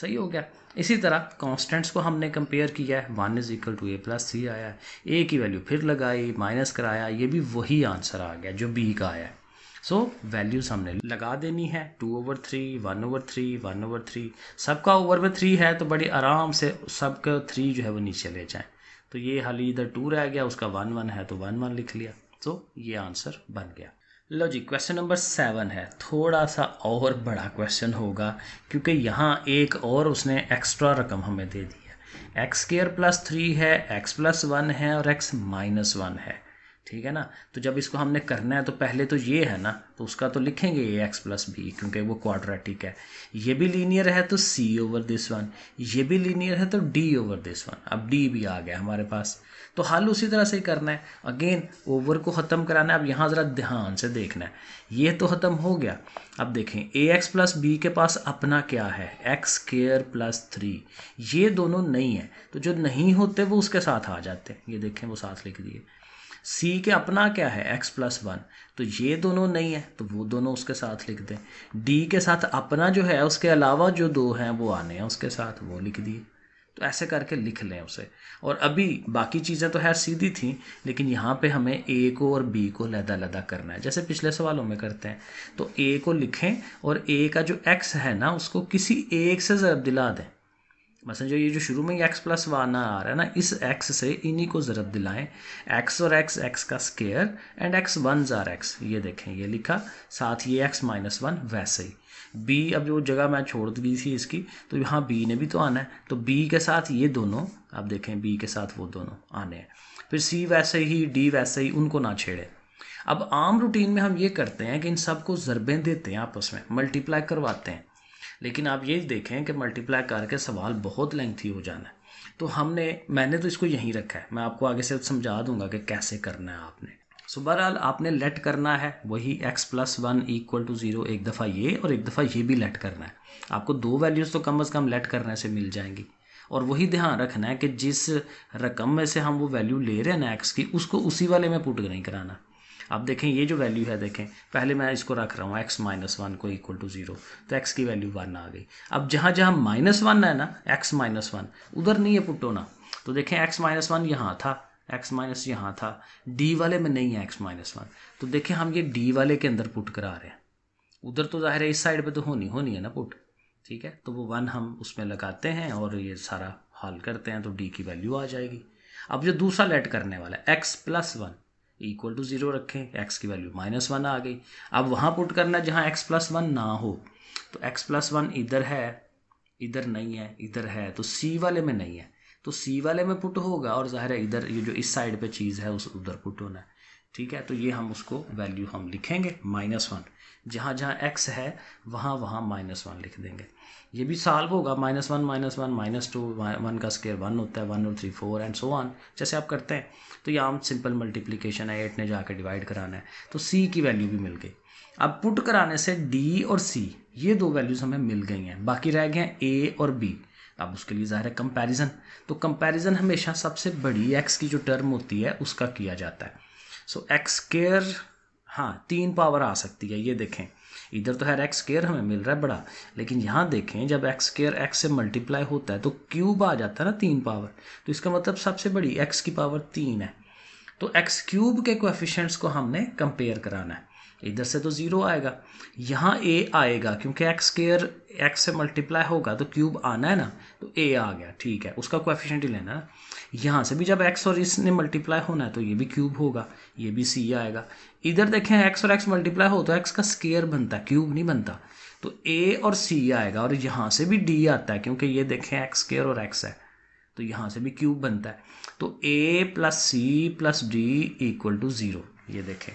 सही हो गया इसी तरह कांस्टेंट्स को हमने कंपेयर किया है one is equal to a plus three आया ए की वैल्यू फिर लगाई माइनस कराया ये भी वही आंसर आ गया जो बी का आया है सो वैल्यूज हमने लगा देनी है two over three one over three one over three सबका ओवर में थ्री है तो बड़े आराम से सबका थ्री जो है वो नीचे ले जाए तो ये हाली इधर टू रह गया उसका वन वन है तो वन वन लिख लिया तो ये आंसर बन गया लो जी क्वेश्चन नंबर सेवन है थोड़ा सा और बड़ा क्वेश्चन होगा क्योंकि यहाँ एक और उसने एक्स्ट्रा रकम हमें दे दी है एक्स स्केयर प्लस थ्री है एक्स प्लस वन है और एक्स माइनस वन है ठीक है ना तो जब इसको हमने करना है तो पहले तो ये है ना तो उसका तो लिखेंगे ए एक्स प्लस बी क्योंकि वो क्वाड्रेटिक है ये भी लीनियर है तो सी ओवर दिस वन ये भी लीनियर है तो डी ओवर दिस वन अब डी भी आ गया हमारे पास तो हल उसी तरह से ही करना है अगेन ओवर को ख़त्म कराना है अब यहाँ ज़रा ध्यान से देखना है ये तो ख़त्म हो गया अब देखें ए एक्स प्लस बी के पास अपना क्या है एक्स केयर प्लस थ्री ये दोनों नहीं है तो जो नहीं होते वो उसके साथ आ जाते हैं ये देखें वो साथ लिख दिए सी के अपना क्या है एक्स प्लस वन तो ये दोनों नहीं है तो वो दोनों उसके साथ लिख दें डी के साथ अपना जो है उसके अलावा जो दो हैं वो आने हैं उसके साथ वो लिख दिए तो ऐसे करके लिख लें उसे और अभी बाकी चीज़ें तो है सीधी थी लेकिन यहाँ पे हमें ए को और बी को लदा लदा करना है जैसे पिछले सवालों में करते हैं तो ए को लिखें और ए का जो एक्स है ना उसको किसी एक से ज़रब दिला दें मसलन मतलब जो ये जो शुरू में ही एक्स प्लस वन आ रहा है ना इस एक्स से इन्हीं को ज़रूरत दिलाएं एक्स और एक्स एक्स का स्केयर एंड एक्स वन ज़ार एक्स ये देखें ये लिखा साथ ये एक्स माइनस वन वैसे ही बी अब जो जगह मैं छोड़ दी थी इसकी तो यहाँ बी ने भी तो आना है तो बी के साथ ये दोनों आप देखें बी के साथ वो दोनों आने हैं फिर सी वैसे ही डी वैसे ही उनको ना छेड़े अब आम रूटीन में हम ये करते हैं कि इन सबको ज़रबें देते हैं आपस में मल्टीप्लाई करवाते हैं लेकिन आप ये देखें कि मल्टीप्लाई करके सवाल बहुत लेंथी हो जाना है तो हमने मैंने तो इसको यहीं रखा है मैं आपको आगे से समझा दूंगा कि कैसे करना है आपने सो so, बहरहाल आपने लेट करना है वही x plus one equal to zero एक दफ़ा ये और एक दफ़ा ये भी लेट करना है आपको दो वैल्यूज़ तो कम अज़ कम लेट करने से मिल जाएंगी और वही ध्यान रखना है कि जिस रकम में से हम वो वैल्यू ले रहे हैं ना एक्स की उसको उसी वाले में पुट नहीं कराना अब देखें ये जो वैल्यू है देखें पहले मैं इसको रख रहा हूँ एक्स माइनस वन को इक्वल टू ज़ीरो तो एक्स की वैल्यू वन आ गई अब जहाँ जहाँ माइनस वन है ना एक्स माइनस वन उधर नहीं है पुट होना तो देखें एक्स माइनस वन यहाँ था एक्स माइनस यहाँ था डी वाले में नहीं है एक्स माइनस वन तो देखें हम ये डी वाले के अंदर पुट करा रहे हैं उधर तो ज़ाहिर है इस साइड पर तो होनी होनी है ना पुट ठीक है तो वो वन हम उसमें लगाते हैं और ये सारा हल करते हैं तो डी की वैल्यू आ जाएगी अब जो दूसरा लेट करने वाला है x plus one equal to zero रखें एक्स की वैल्यू माइनस वन आ गई अब वहाँ पुट करना जहाँ एक्स प्लस वन ना हो तो एक्स प्लस वन इधर है इधर नहीं है इधर है तो सी वाले में नहीं है तो सी वाले में पुट होगा और ज़ाहिर है इधर ये जो इस साइड पे चीज़ है उस उधर पुट होना है ठीक है तो ये हम उसको वैल्यू हम लिखेंगे माइनस वन जहाँ जहाँ एक्स है वहाँ वहाँ माइनस वन लिख देंगे ये भी सॉल्व होगा minus one minus one minus two one का स्केयर वन होता है वन और three four and so on जैसे आप करते हैं तो ये आम सिंपल मल्टीप्लिकेशन है एट ने जाकर डिवाइड कराना है तो सी की वैल्यू भी मिल गई अब पुट कराने से डी और सी ये दो वैल्यूज़ हमें मिल गई हैं बाकी रह गए हैं ए और बी अब उसके लिए ज़ाहिर है कंपैरिजन तो कंपैरिजन हमेशा सबसे बड़ी एक्स की जो टर्म होती है उसका किया जाता है सो एक्स स्केयर हाँ तीन पावर आ सकती है ये देखें इधर तो है एक्स स्केयर हमें मिल रहा है बड़ा लेकिन यहाँ देखें जब एक्स स्केयर एक्स से मल्टीप्लाई होता है तो क्यूब आ जाता है ना तीन पावर तो इसका मतलब सबसे बड़ी एक्स की पावर तीन है तो एक्स क्यूब के कोफिशेंट्स को हमने कंपेयर कराना है इधर से तो ज़ीरो आएगा यहाँ ए आएगा क्योंकि एक्स स्केयर एक्स से मल्टीप्लाई होगा तो क्यूब आना है ना तो ए आ गया ठीक है उसका कोफिशेंट ही लेना है यहाँ से भी जब एक्स और इसने मल्टीप्लाई होना है तो ये भी क्यूब होगा ये भी सी आएगा इधर देखें एक्स और एक्स मल्टीप्लाई हो तो एक्स का स्केयर बनता है क्यूब नहीं बनता तो ए और सी आएगा और यहाँ से भी डी आता है क्योंकि ये देखें एक्स स्केयर और एक्स है तो यहाँ से भी क्यूब बनता है तो a plus c plus d equal to zero ये देखें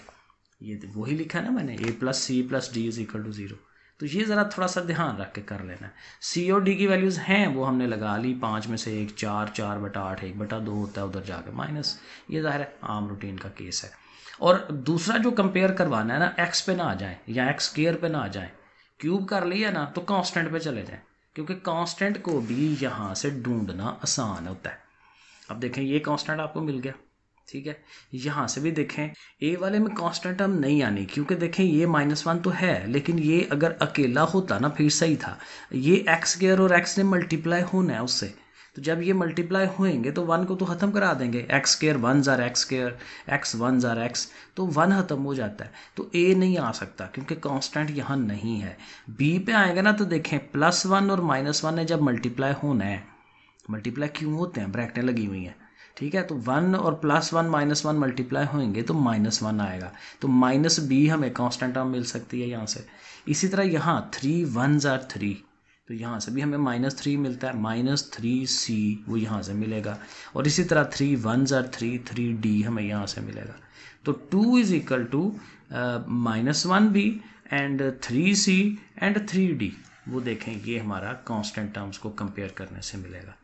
ये तो वही लिखा ना मैंने a plus c plus d is equal to zero तो ये ज़रा थोड़ा सा ध्यान रख के कर लेना है सी और डी की वैल्यूज़ हैं वो हमने लगा ली पाँच में से एक चार चार बटा आठ एक बटा दो होता है उधर जाके माइनस ये ज़ाहिर है आम रूटीन का केस है और दूसरा जो कंपेयर करवाना है ना एक्स पे ना आ जाए या एक्स केयर पे ना आ जाए क्यूब कर लिया ना तो कांस्टेंट पे चले जाए क्योंकि कांस्टेंट को भी यहाँ से ढूंढना आसान होता है अब देखें ये कांस्टेंट आपको मिल गया ठीक है यहाँ से भी देखें ए वाले में कांस्टेंट हम नहीं आने क्योंकि देखें ये माइनस वन तो है लेकिन ये अगर अकेला होता ना फिर सही था ये एक्स केयर और एक्स ने मल्टीप्लाई होना है उससे तो जब ये मल्टीप्लाई होएंगे तो वन को तो ख़त्म करा देंगे एक्स केयर वन ज़ार एक्स केयर एक्स वन ज़ार एक्स तो वन ख़त्म हो जाता है तो ए नहीं आ सकता क्योंकि कांस्टेंट यहाँ नहीं है बी पे आएगा ना तो देखें प्लस वन और माइनस वन है जब मल्टीप्लाई होना है मल्टीप्लाई क्यों होते हैं ब्रैकेटें लगी हुई हैं ठीक है तो वन और plus one minus one multiply होंगे तो माइनस वन आएगा तो माइनस बी हमें कॉन्स्टेंट मिल सकती है यहाँ से इसी तरह यहाँ थ्री वन ज़ार थ्री तो यहाँ से भी हमें माइनस थ्री मिलता है माइनस थ्री सी वो यहाँ से मिलेगा और इसी तरह थ्री वन ज़र थ्री थ्री डी हमें यहाँ से मिलेगा तो two is equal to minus one b and three c and three d वो देखें ये हमारा कांस्टेंट टर्म्स को कंपेयर करने से मिलेगा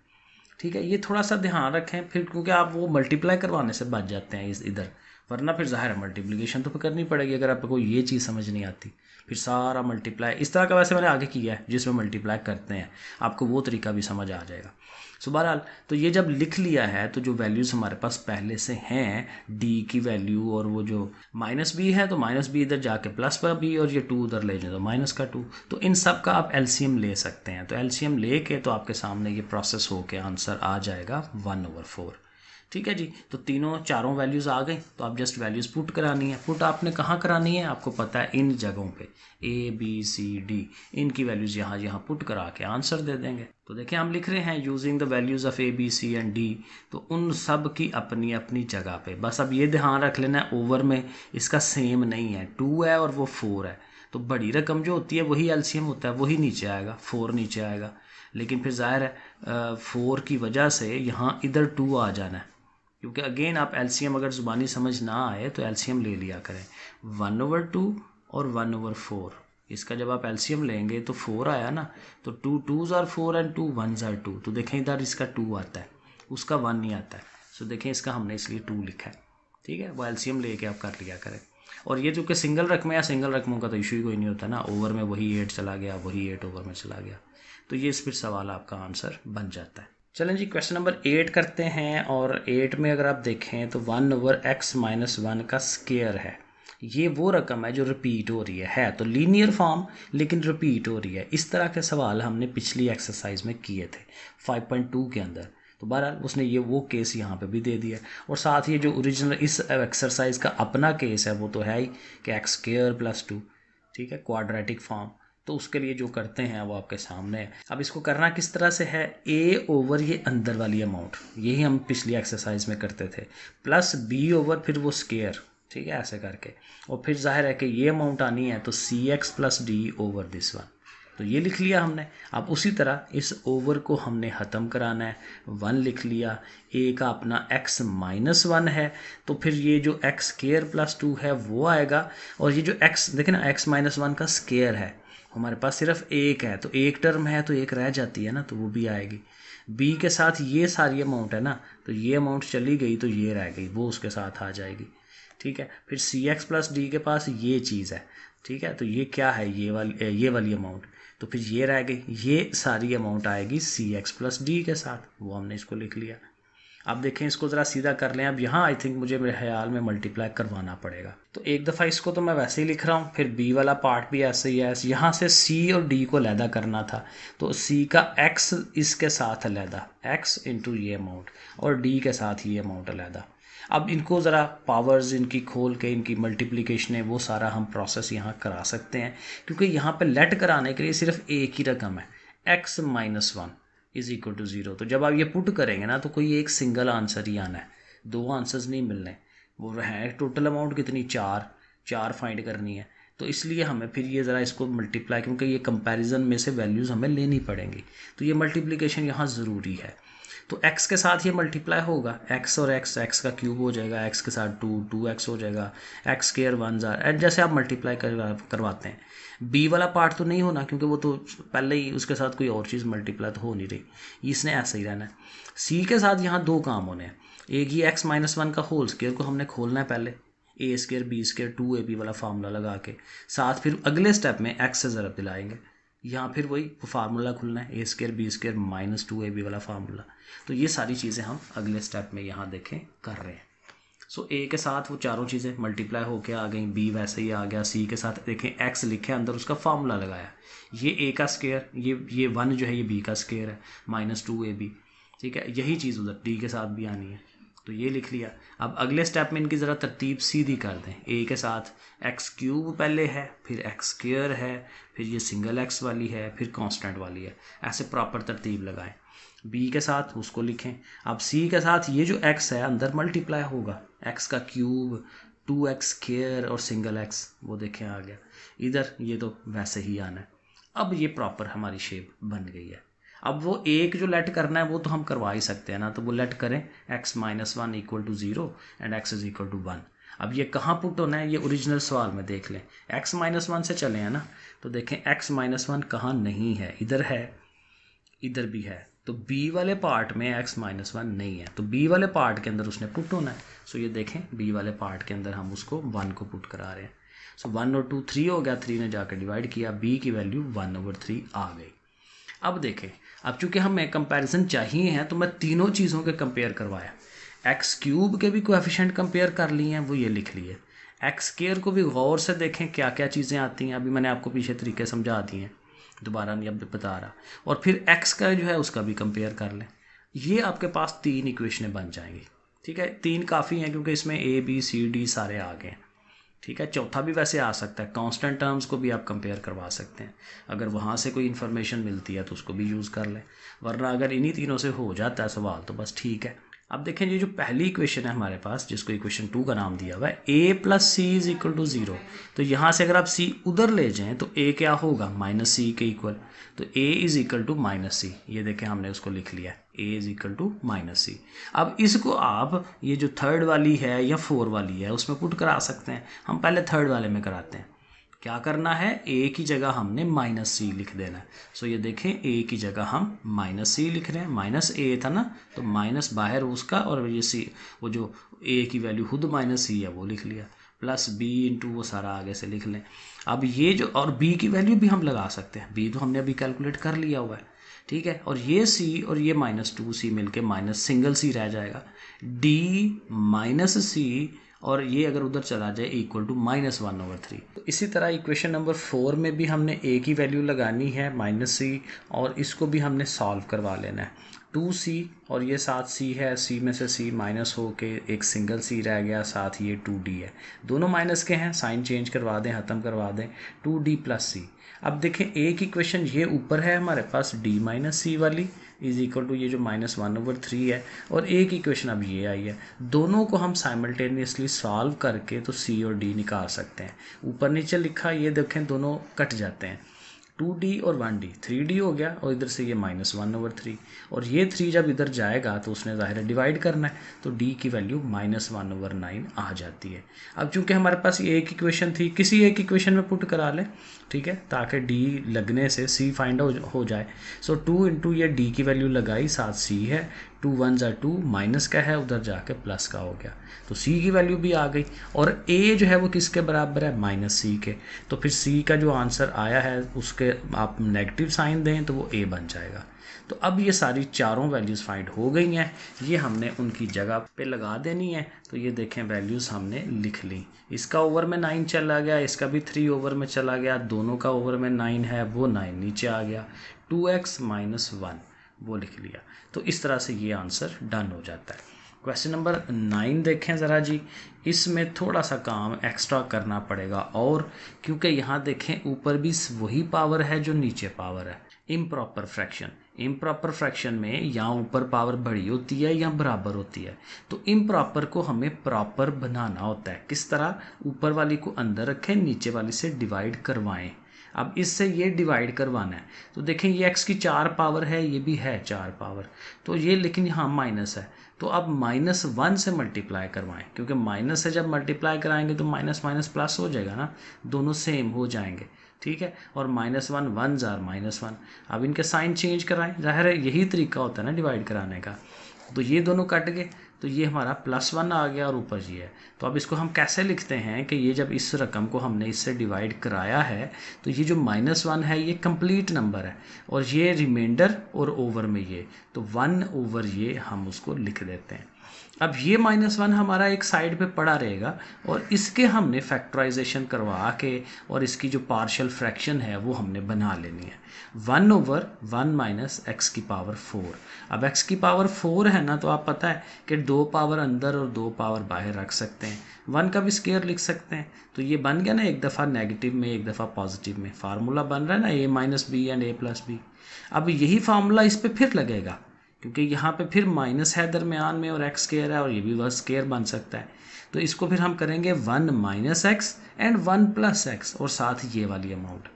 ठीक है ये थोड़ा सा ध्यान रखें फिर क्योंकि आप वो मल्टीप्लाई करवाने से बच जाते हैं इस इधर वरना फिर ज़ाहिर है मल्टीप्लीकेशन तो फिर करनी पड़ेगी अगर आपको ये चीज़ समझ नहीं आती फिर सारा मल्टीप्लाई इस तरह का वैसे मैंने आगे किया है जिसमें मल्टीप्लाई करते हैं आपको वो तरीका भी समझ आ जाएगा सो बहरहाल तो ये जब लिख लिया है तो जो वैल्यूज़ हमारे पास पहले से हैं डी की वैल्यू और वो जो माइनस बी है तो माइनस बी इधर जाके प्लस पर बी और ये टू उधर ले जाए तो माइनस का टू तो इन सब का आप एल ले सकते हैं तो एल ले के तो आपके सामने ये प्रोसेस होकर आंसर आ जाएगा वन ओवर फोर ठीक है जी तो तीनों चारों वैल्यूज़ आ गई तो आप जस्ट वैल्यूज़ पुट करानी है पुट आपने कहाँ करानी है आपको पता है इन जगहों पे ए बी सी डी इनकी वैल्यूज़ यहाँ यहाँ पुट करा के आंसर दे देंगे तो देखिए हम लिख रहे हैं using the values of a b c and d तो उन सब की अपनी अपनी जगह पे बस अब ये ध्यान रख लेना है ओवर में इसका सेम नहीं है टू है और वो फोर है तो बड़ी रकम जो होती है वही एलसीएम होता है वही नीचे आएगा फोर नीचे आएगा लेकिन फिर ज़ाहिर है फोर की वजह से यहाँ इधर टू आ जाना है क्योंकि अगेन आप एलसीएम अगर ज़ुबानी समझ ना आए तो एलसीएम ले लिया करें वन ओवर टू और वन ओवर फोर इसका जब आप एलसीएम लेंगे तो फोर आया ना तो two twos are four and two one are two तो देखें इधर इसका टू आता है उसका वन नहीं आता है सो देखें इसका हमने इसलिए टू लिखा है ठीक है वो एलसीएम लेके आप कर लिया करें और ये चूँकि सिंगल रकम या सिंगल रकमों का तो इशू ही कोई नहीं होता ना ओवर में वही एट चला गया वही एट ओवर में चला गया तो ये इस फिर सवाल आपका आंसर बन जाता है चलें जी क्वेश्चन नंबर एट करते हैं और एट में अगर आप देखें तो one over x minus one का स्केयर है ये वो रकम है जो रिपीट हो रही है, है तो लीनियर फॉर्म लेकिन रिपीट हो रही है इस तरह के सवाल हमने पिछली एक्सरसाइज में किए थे 5.2 के अंदर तो बहरहाल उसने ये वो केस यहाँ पे भी दे दिया और साथ ही जो ओरिजिनल इस एक्सरसाइज का अपना केस है वो तो है ही कि एक्स स्केयर प्लस टू ठीक है क्वाड्रेटिक फॉर्म तो उसके लिए जो करते हैं वो आपके सामने है अब इसको करना किस तरह से है ए ओवर ये अंदर वाली अमाउंट यही हम पिछली एक्सरसाइज में करते थे प्लस बी ओवर फिर वो स्केयर ठीक है ऐसे करके और फिर जाहिर है कि ये अमाउंट आनी है तो c x plus d over this one तो ये लिख लिया हमने अब उसी तरह इस ओवर को हमने ख़त्म कराना है वन लिख लिया ए का अपना एक्स माइनस वन है तो फिर ये जो एक्स स्केयर प्लस टू है वो आएगा और ये जो एक्स देखे ना एक्स माइनस वन का स्केयर है हमारे पास सिर्फ एक है तो एक टर्म है तो एक रह जाती है ना तो वो भी आएगी बी के साथ ये सारी अमाउंट है ना तो ये अमाउंट चली गई तो ये रह गई वो उसके साथ आ जाएगी ठीक है फिर सी एक्स प्लस डी के पास ये चीज़ है ठीक है तो ये क्या है ये वाली ये वाली अमाउंट तो फिर ये रह गई ये सारी अमाउंट आएगी सी एक्स प्लस डी के साथ वो हमने इसको लिख लिया आप देखें इसको ज़रा सीधा कर लें अब यहाँ आई थिंक मुझे मेरे ख्याल में मल्टीप्लाई करवाना पड़ेगा तो एक दफ़ा इसको तो मैं वैसे ही लिख रहा हूँ फिर बी वाला पार्ट भी ऐसे ही है यहाँ से सी और डी को लैदा करना था तो सी का एक्स इसके साथ लैदा एक्स इंटू ये अमाउंट और डी के साथ ये अमाउंट लैदा अब इनको ज़रा पावर्स इनकी खोल के इनकी मल्टीप्लिकेशन है वो सारा हम प्रोसेस यहाँ करा सकते हैं क्योंकि यहाँ पर लेट कराने के लिए सिर्फ एक ही रकम है x minus one is equal to zero तो जब आप ये पुट करेंगे ना तो कोई एक सिंगल आंसर ही आना है दो आंसर्स नहीं मिलने वो हैं टोटल अमाउंट कितनी चार चार फाइंड करनी है तो इसलिए हमें फिर ये ज़रा इसको मल्टीप्लाई क्योंकि ये कंपैरिजन में से वैल्यूज़ हमें लेनी पड़ेंगी तो ये मल्टीप्लिकेशन यहाँ ज़रूरी है तो x के साथ ये मल्टीप्लाई होगा x और x x का क्यूब हो जाएगा x के साथ टू टू एक्स हो जाएगा एक्स केयर वन जार एंड जैसे आप मल्टीप्लाई कर, करवाते हैं b वाला पार्ट तो नहीं होना क्योंकि वो तो पहले ही उसके साथ कोई और चीज़ मल्टीप्लाई तो हो नहीं रही इसने ऐसा ही रहना है c के साथ यहाँ दो काम होने हैं एक ही एक्स माइनस वन का होल स्केयर को हमने खोलना है पहले a square b square two a b वाला फार्मूला लगा के साथ फिर अगले स्टेप में एक्स से ज़रब दिलाएंगे यहाँ फिर वही फार्मूला खुलना है a square b square minus two a b वाला फार्मूला तो ये सारी चीज़ें हम अगले स्टेप में यहाँ देखें कर रहे हैं सो so, ए के साथ वो चारों चीज़ें मल्टीप्लाई होकर आ गई बी वैसे ही आ गया सी के साथ देखें एक्स लिखे अंदर उसका फार्मूला लगाया ये ए का स्केयर ये ये वन जो है ये बी का स्केयर है माइनस टू ए बी ठीक है यही चीज़ उधर डी के साथ भी आनी है तो ये लिख लिया अब अगले स्टेप में इनकी ज़रा तरतीब सीधी कर दें ए के साथ एक्स क्यूब पहले है फिर एक्स स्क्र है फिर ये सिंगल एक्स वाली है फिर कांस्टेंट वाली है ऐसे प्रॉपर तरतीब लगाएं बी के साथ उसको लिखें अब सी के साथ ये जो एक्स है अंदर मल्टीप्लाई होगा एक्स का क्यूब टू एक्स केयर और सिंगल एक्स वो देखें आ गया इधर ये तो वैसे ही आना है अब ये प्रॉपर हमारी शेप बन गई है अब वो एक जो लेट करना है वो तो हम करवा ही सकते हैं ना तो वो लेट करें x minus one equal to zero and x is equal to one अब ये कहाँ पुट होना है ये ओरिजिनल सवाल में देख लें एक्स माइनस वन से चले हैं ना तो देखें एक्स माइनस वन कहाँ नहीं है इधर है इधर भी है तो बी वाले पार्ट में एक्स माइनस वन नहीं है तो बी वाले पार्ट के अंदर उसने पुट होना है सो ये देखें बी वाले पार्ट के अंदर हम उसको वन को पुट करा रहे हैं सो वन और टू थ्री हो गया थ्री ने जाकर डिवाइड किया बी की वैल्यू वन ओवर थ्री आ गई अब देखें अब चूंकि हमें कंपैरिजन चाहिए हैं तो मैं तीनों चीज़ों के कंपेयर करवाया एक्स क्यूब के भी कोएफिशिएंट कंपेयर कर लिए हैं वो ये लिख लिए एक्स केयर को भी गौर से देखें क्या क्या चीज़ें आती हैं अभी मैंने आपको पीछे तरीके समझा दिए हैं दोबारा नहीं अब तो बता रहा और फिर एक्स का जो है उसका भी कंपेयर कर लें ये आपके पास तीन इक्वेशनें बन जाएंगी ठीक है तीन काफ़ी हैं क्योंकि इसमें ए बी सी डी सारे आ गए हैं ठीक है चौथा भी वैसे आ सकता है कांस्टेंट टर्म्स को भी आप कंपेयर करवा सकते हैं अगर वहाँ से कोई इन्फॉर्मेशन मिलती है तो उसको भी यूज़ कर लें वरना अगर इन्हीं तीनों से हो जाता है सवाल तो बस ठीक है अब देखें ये जो पहली इक्वेशन है हमारे पास जिसको इक्वेशन टू का नाम दिया हुआ है a plus c is equal to zero तो यहाँ से अगर आप सी उधर ले जाएं तो ए क्या होगा माइनस सी के इक्वल तो A is equal to minus सी ये देखें हमने उसको लिख लिया है ए इज इक्वल टू माइनस सी अब इसको आप ये जो थर्ड वाली है या फोर वाली है उसमें पुट करा सकते हैं हम पहले थर्ड वाले में कराते हैं क्या करना है ए की जगह हमने माइनस सी लिख देना है सो ये देखें ए की जगह हम माइनस सी लिख रहे हैं माइनस ए था ना तो माइनस बाहर उसका और ये सी वो जो ए की वैल्यू खुद माइनस सी है वो लिख लिया प्लस बी इंटू वो सारा आगे से लिख लें अब ये जो और बी की वैल्यू भी हम लगा सकते हैं बी तो हमने अभी कैलकुलेट कर लिया हुआ है ठीक है और ये सी और ये माइनस टू सी मिल के माइनस सिंगल सी रह जाएगा डी माइनस सी और ये अगर उधर चला जाए equal to minus one over three इसी तरह इक्वेशन नंबर फोर में भी हमने ए की वैल्यू लगानी है माइनस सी और इसको भी हमने सॉल्व करवा लेना है टू सी और ये साथ सी है सी में से सी माइनस हो के एक सिंगल सी रह गया साथ ये टू डी है दोनों माइनस के हैं साइन चेंज करवा दें ख़त्म करवा दें टू डी प्लस सी अब देखें एक ही क्वेश्चन ये ऊपर है हमारे पास डी माइनस सी वाली इज इक्वल टू ये जो माइनस वन ओवर थ्री है और एक ही क्वेश्चन अब ये आई है दोनों को हम साइमल्टेनियसली सॉल्व करके तो सी और डी निकाल सकते हैं ऊपर नीचे लिखा ये देखें दोनों कट जाते हैं टू डी और वन डी थ्री डी हो गया और इधर से ये माइनस वन ओवर थ्री और ये थ्री जब इधर जाएगा तो उसने ज़ाहिर है डिवाइड करना है तो डी की value minus one over nine आ जाती है अब चूंकि हमारे पास ये एक इक्वेशन थी किसी एक इक्वेशन में पुट करा लें ठीक है ताकि डी लगने से सी फाइंड हो जाए सो टू इंटू ये डी की वैल्यू लगाई साथ सी है टू वन जै टू माइनस का है उधर जाके प्लस का हो गया तो सी की वैल्यू भी आ गई और ए जो है वो किसके बराबर है माइनस सी के तो फिर सी का जो आंसर आया है उसके आप नेगेटिव साइन दें तो वो ए बन जाएगा तो अब ये सारी चारों वैल्यूज़ फाइंड हो गई हैं ये हमने उनकी जगह पे लगा देनी है तो ये देखें वैल्यूज़ हमने लिख ली इसका ओवर में नाइन चला गया इसका भी थ्री ओवर में चला गया दोनों का ओवर में नाइन है वो नाइन नीचे आ गया टू एक्स माइनस वन वो लिख लिया तो इस तरह से ये आंसर डन हो जाता है क्वेश्चन नंबर नाइन देखें ज़रा जी इसमें थोड़ा सा काम एक्स्ट्रा करना पड़ेगा और क्योंकि यहाँ देखें ऊपर भी वही पावर है जो नीचे पावर है इम्प्रॉपर फ्रैक्शन इम्प्रॉपर फ्रैक्शन में या ऊपर पावर बड़ी होती है या बराबर होती है तो इम्प्रॉपर को हमें प्रॉपर बनाना होता है किस तरह ऊपर वाली को अंदर रखें नीचे वाली से डिवाइड करवाएं अब इससे ये डिवाइड करवाना है तो देखें ये एक्स की चार पावर है ये भी है चार पावर तो ये लेकिन यहाँ माइनस है तो अब माइनस वन से मल्टीप्लाई करवाएं क्योंकि माइनस से जब मल्टीप्लाई कराएंगे तो माइनस माइनस प्लस हो जाएगा ना दोनों सेम हो जाएंगे ठीक है और माइनस वन वन ज़ार माइनस वन अब इनके साइन चेंज कराएं जाहिर है यही तरीका होता है ना डिवाइड कराने का तो ये दोनों कट गए तो ये हमारा प्लस वन आ गया और ऊपर ये है तो अब इसको हम कैसे लिखते हैं कि ये जब इस रकम को हमने इससे डिवाइड कराया है तो ये जो माइनस वन है ये कंप्लीट नंबर है और ये रिमाइंडर और ओवर में ये तो वन ओवर ये हम उसको लिख देते हैं अब ये माइनस वन हमारा एक साइड पे पड़ा रहेगा और इसके हमने फैक्टराइजेशन करवा के और इसकी जो पार्शियल फ्रैक्शन है वो हमने बना लेनी है one over one minus x की पावर फोर अब एक्स की पावर फोर है ना तो आप पता है कि दो पावर अंदर और दो पावर बाहर रख सकते हैं वन का भी स्केयर लिख सकते हैं तो ये बन गया ना एक दफ़ा नेगेटिव में एक दफ़ा पॉजिटिव में फार्मूला बन रहा है ना a minus b and a plus b अब यही फार्मूला इस पर फिर लगेगा क्योंकि यहाँ पे फिर माइनस है दरमियान में और एक्स स्केयर है और ये भी बस स्केयर बन सकता है तो इसको फिर हम करेंगे one minus x and one plus x और साथ ये वाली अमाउंट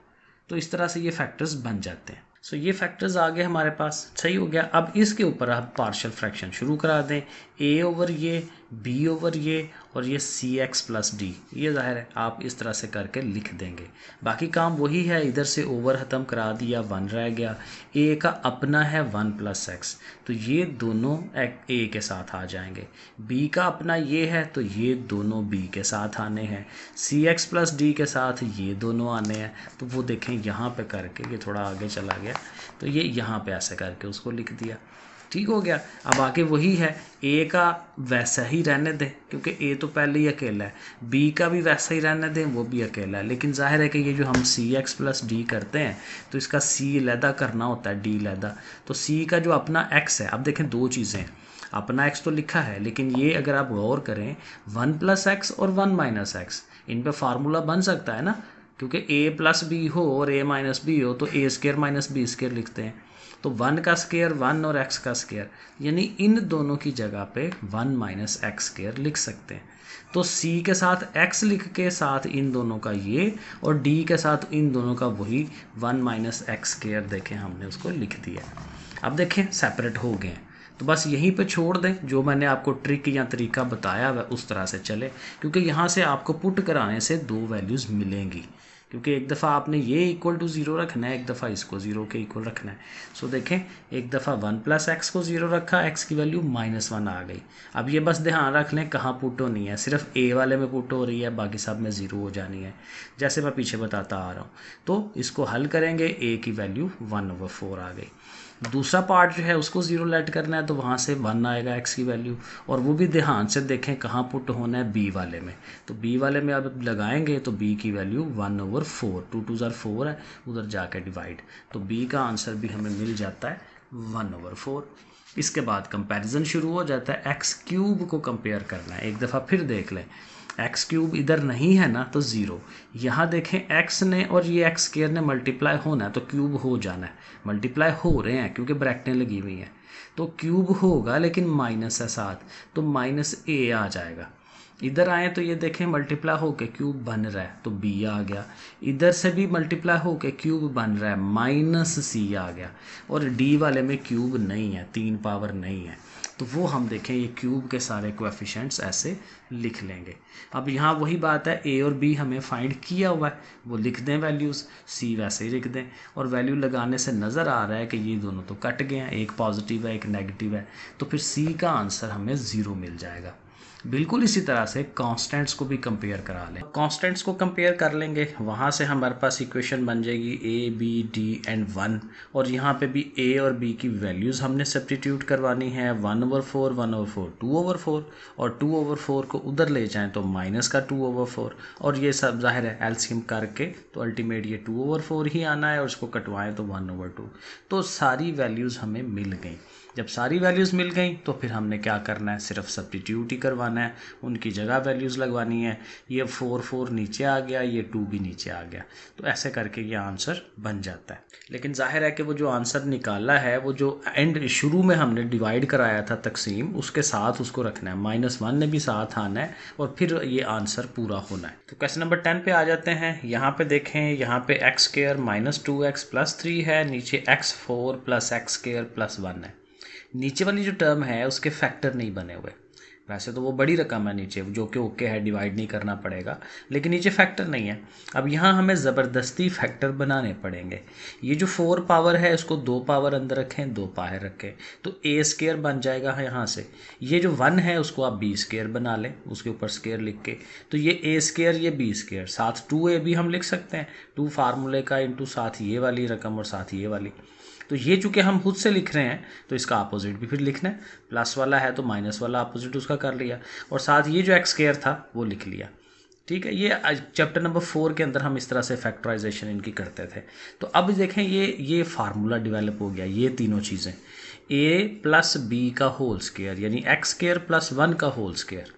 तो इस तरह से ये फैक्टर्स बन जाते हैं सो ये फैक्टर्स आ गए हमारे पास सही हो गया अब इसके ऊपर आप पार्शल फ्रैक्शन शुरू करा दें ए ओवर ये बी ओवर ये और ये सी एक्स प्लस डी ये ज़ाहिर है आप इस तरह से करके लिख देंगे बाकी काम वही है इधर से ओवर ख़त्म करा दिया वन रह गया ए का अपना है वन प्लस एक्स तो ये दोनों ए के साथ आ जाएंगे बी का अपना ये है तो ये दोनों बी के साथ आने हैं सी एक्स प्लस डी के साथ ये दोनों आने हैं तो वो देखें यहाँ पे करके ये थोड़ा आगे चला गया तो ये यहाँ पे ऐसे करके उसको लिख दिया ठीक हो गया अब आगे वही है ए का वैसा ही रहने दें क्योंकि ए तो पहले ही अकेला है बी का भी वैसा ही रहने दें वो भी अकेला है लेकिन जाहिर है कि ये जो हम सी एक्स प्लस डी करते हैं तो इसका सी लैदा करना होता है डी लहदा तो सी का जो अपना एक्स है अब देखें दो चीज़ें अपना एक्स तो लिखा है लेकिन ये अगर आप गौर करें वन प्लस एक्स और वन माइनस एक्स इन पर फार्मूला बन सकता है ना क्योंकि ए प्लस बी हो और ए माइनस बी हो तो a square minus b square लिखते हैं तो वन का स्केयर वन और एक्स का स्केयर यानी इन दोनों की जगह पे वन माइनस एक्स स्केयर लिख सकते हैं तो c के साथ x लिख के साथ इन दोनों का ये और d के साथ इन दोनों का वही वन माइनस एक्स स्केयर देखें हमने उसको लिख दिया अब देखें सेपरेट हो गए तो बस यहीं पे छोड़ दें जो मैंने आपको ट्रिक या तरीका बताया वह उस तरह से चले क्योंकि यहाँ से आपको पुट कराने से दो वैल्यूज़ मिलेंगी क्योंकि एक दफ़ा आपने ये इक्वल टू ज़ीरो रखना है एक दफ़ा इसको ज़ीरो के इक्वल रखना है सो so, देखें एक दफ़ा वन प्लस एक्स को ज़ीरो रखा एक्स की वैल्यू माइनस वन आ गई अब ये बस ध्यान रख लें कहाँ पुट होनी है सिर्फ ए वाले में पुट हो रही है बाकी सब में ज़ीरो हो जानी है जैसे मैं पीछे बताता आ रहा हूँ तो इसको हल करेंगे ए की वैल्यू वन ओवर फोर आ गई दूसरा पार्ट जो है उसको ज़ीरो लेट करना है तो वहाँ से वन आएगा एक्स की वैल्यू और वो भी ध्यान से देखें कहाँ पुट होना है बी वाले में तो बी वाले में अब लगाएंगे तो बी की value one over four two two जर फोर है उधर जाके डिवाइड तो बी का आंसर भी हमें मिल जाता है वन ओवर फोर इसके बाद कंपेरिजन शुरू हो जाता है एक्स क्यूब को कंपेयर करना है एक दफ़ा फिर देख लें एक्स क्यूब इधर नहीं है ना तो ज़ीरो यहाँ देखें एक्स ने और ये एक्स केयर ने मल्टीप्लाई होना है तो क्यूब हो जाना है मल्टीप्लाई हो रहे हैं क्योंकि ब्रैकटें लगी हुई हैं तो क्यूब होगा लेकिन माइनस है साथ तो माइनस ए आ जाएगा इधर आए तो ये देखें मल्टीप्लाई होके क्यूब बन रहा है तो बी आ गया इधर से भी मल्टीप्लाई होके क्यूब बन रहा है माइनस सी आ गया और डी वाले में क्यूब नहीं है तीन पावर नहीं है तो वो हम देखें ये क्यूब के सारे कोएफिशिएंट्स ऐसे लिख लेंगे अब यहाँ वही बात है ए और बी हमें फाइंड किया हुआ है वो लिख दें वैल्यूज़ सी वैसे ही लिख दें और वैल्यू लगाने से नज़र आ रहा है कि ये दोनों तो कट गए हैं एक पॉजिटिव है एक नेगेटिव है तो फिर सी का आंसर हमें ज़ीरो मिल जाएगा बिल्कुल इसी तरह से कांस्टेंट्स को भी कंपेयर करा लें कांस्टेंट्स को कंपेयर कर लेंगे वहाँ से हमारे पास इक्वेशन बन जाएगी a b d and one और यहाँ पे भी ए और बी की वैल्यूज़ हमने सब्सटीट्यूट करवानी है one over four one over four two over four और टू ओवर फोर को उधर ले जाएँ तो माइनस का टू ओवर फोर और ये सब जाहिर है एल्सियम करके तो अल्टीमेट ये टू ओवर फोर ही आना है और उसको कटवाएँ तो वन ओवर टू तो सारी वैल्यूज़ हमें मिल गई जब सारी वैल्यूज़ मिल गई तो फिर हमने क्या करना है सिर्फ सब्टीट्यूट ही करवाना है उनकी जगह वैल्यूज़ लगवानी है ये फोर फोर नीचे आ गया ये टू भी नीचे आ गया तो ऐसे करके ये आंसर बन जाता है लेकिन ज़ाहिर है कि वो जो आंसर निकाला है वो जो एंड शुरू में हमने डिवाइड कराया था तकसीम उसके साथ उसको रखना है माइनस वन ने भी साथ आना है और फिर ये आंसर पूरा होना है तो क्वेश्चन नंबर टेन पे आ जाते हैं यहाँ पे देखें यहाँ पे x square minus two x plus three है नीचे x four plus x square plus one है नीचे वाली जो टर्म है उसके फैक्टर नहीं बने हुए वैसे तो वो बड़ी रकम है नीचे जो कि ओके है डिवाइड नहीं करना पड़ेगा लेकिन नीचे फैक्टर नहीं है अब यहाँ हमें ज़बरदस्ती फैक्टर बनाने पड़ेंगे ये जो फोर पावर है इसको दो पावर अंदर रखें दो पावर रखें तो ए स्केयर बन जाएगा हाँ, यहाँ से ये जो वन है उसको आप बी स्केयर बना लें उसके ऊपर स्केयर लिख के तो ये ए स्केयर ये बी स्केयर साथ टू ए भी हम लिख सकते हैं टू फार्मूले का इंटू साथ ये वाली रकम और साथ ये वाली तो ये चूँकि हम खुद से लिख रहे हैं तो इसका अपोजिट भी फिर लिखना है प्लस वाला है तो माइनस वाला अपोजिट उसका कर लिया और साथ ये जो एक्स केयर था वो लिख लिया ठीक है ये चैप्टर नंबर फोर के अंदर हम इस तरह से फैक्टराइजेशन इनकी करते थे तो अब देखें ये ये फार्मूला डिवेलप हो गया ये तीनों चीज़ें ए प्लस बी का होल स्केयर यानी एक्स केयर प्लस वन का होल स्केयर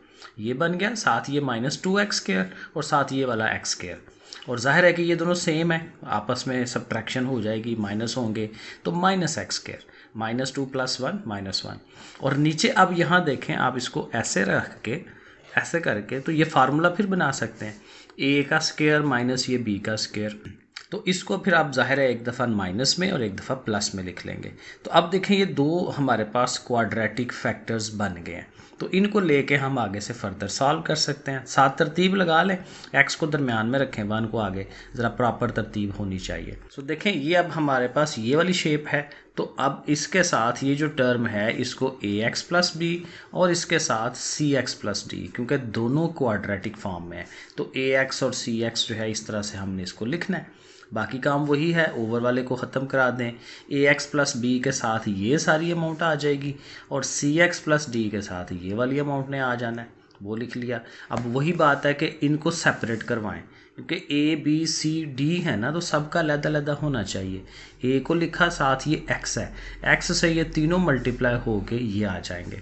ये बन गया साथ ये माइनस टू एक्स केयर और साथ ये वाला एक्स केयर और ज़ाहिर है कि ये दोनों सेम है आपस में सब हो जाएगी माइनस होंगे तो minus x square minus two plus one minus one और नीचे अब यहाँ देखें आप इसको ऐसे रख के ऐसे करके तो ये फार्मूला फिर बना सकते हैं ए का स्केयर माइनस ये बी का स्केयर तो इसको फिर आप ज़ाहिर है एक दफ़ा माइनस में और एक दफ़ा प्लस में लिख लेंगे तो अब देखें ये दो हमारे पास क्वाड्रेटिक फैक्टर्स बन गए हैं तो इनको लेके हम आगे से फर्दर सॉल्व कर सकते हैं सात तरतीब लगा लें एक्स को दरमियान में रखें वन को आगे ज़रा प्रॉपर तरतीब होनी चाहिए सो देखें ये अब हमारे पास ये वाली शेप है तो अब इसके साथ ये जो टर्म है इसको ए एक्स प्लस बी और इसके साथ सी एक्स प्लस डी क्योंकि दोनों क्वाड्रेटिक फॉर्म में है तो ए एक्स और सी एक्स जो है इस तरह से हमने इसको लिखना है बाकी काम वही है ओवर वाले को ख़त्म करा दें ए एक्स प्लस बी के साथ ये सारी अमाउंट आ जाएगी और सी एक्स प्लस डी के साथ ये वाली अमाउंट ने आ जाना है वो लिख लिया अब वही बात है कि इनको सेपरेट करवाएं क्योंकि ए बी सी डी है ना तो सबका अलहदा अलहदा होना चाहिए ए को लिखा साथ ये एक्स है एक्स से ये तीनों मल्टीप्लाई होके ये आ जाएंगे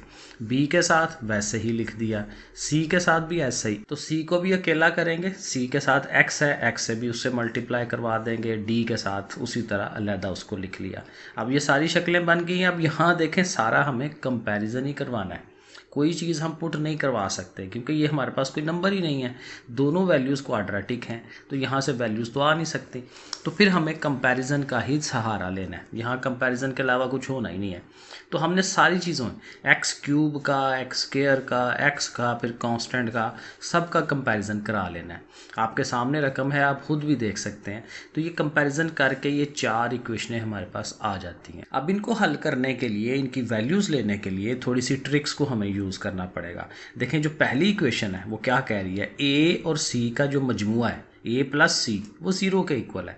बी के साथ वैसे ही लिख दिया सी के साथ भी ऐसे ही तो सी को भी अकेला करेंगे सी के साथ एक्स है एक्स से भी उससे मल्टीप्लाई करवा देंगे डी के साथ उसी तरह अलहदा उसको लिख लिया अब ये सारी शक्लें बन गई हैं अब यहाँ देखें सारा हमें कंपेरिजन ही करवाना है कोई चीज़ हम पुट नहीं करवा सकते क्योंकि ये हमारे पास कोई नंबर ही नहीं है दोनों वैल्यूज़ को क्वाड्रेटिक हैं तो यहाँ से वैल्यूज़ तो आ नहीं सकते तो फिर हमें कंपैरिजन का ही सहारा लेना है यहाँ कंपैरिजन के अलावा कुछ होना ही नहीं है तो हमने सारी चीज़ों एक्स क्यूब का एक्स स्केयर का एक्स का फिर कांस्टेंट का सब का कंपैरिजन करा लेना है आपके सामने रकम है आप खुद भी देख सकते हैं तो ये कंपैरिजन करके ये चार इक्वेशनें हमारे पास आ जाती हैं अब इनको हल करने के लिए इनकी वैल्यूज़ लेने के लिए थोड़ी सी ट्रिक्स को हमें यूज़ करना पड़ेगा देखें जो पहली इक्वेशन है वो क्या कह रही है ए और सी का जो मजमू है ए प्लस सी वो ज़ीरो के इक्वल है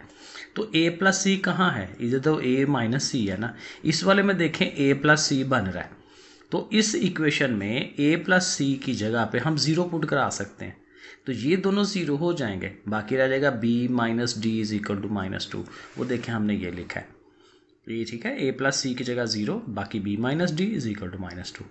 तो ए प्लस सी कहाँ है इधर तो ए माइनस सी है ना इस वाले में देखें ए प्लस सी बन रहा है तो इस इक्वेशन में ए प्लस सी की जगह पे हम ज़ीरो पुट करा सकते हैं तो ये दोनों ज़ीरो हो जाएंगे बाकी रह जाएगा b minus d is equal to minus two वो देखें हमने ये लिखा है तो ये ठीक है ए प्लस सी की जगह जीरो बाकी b minus d is equal to minus two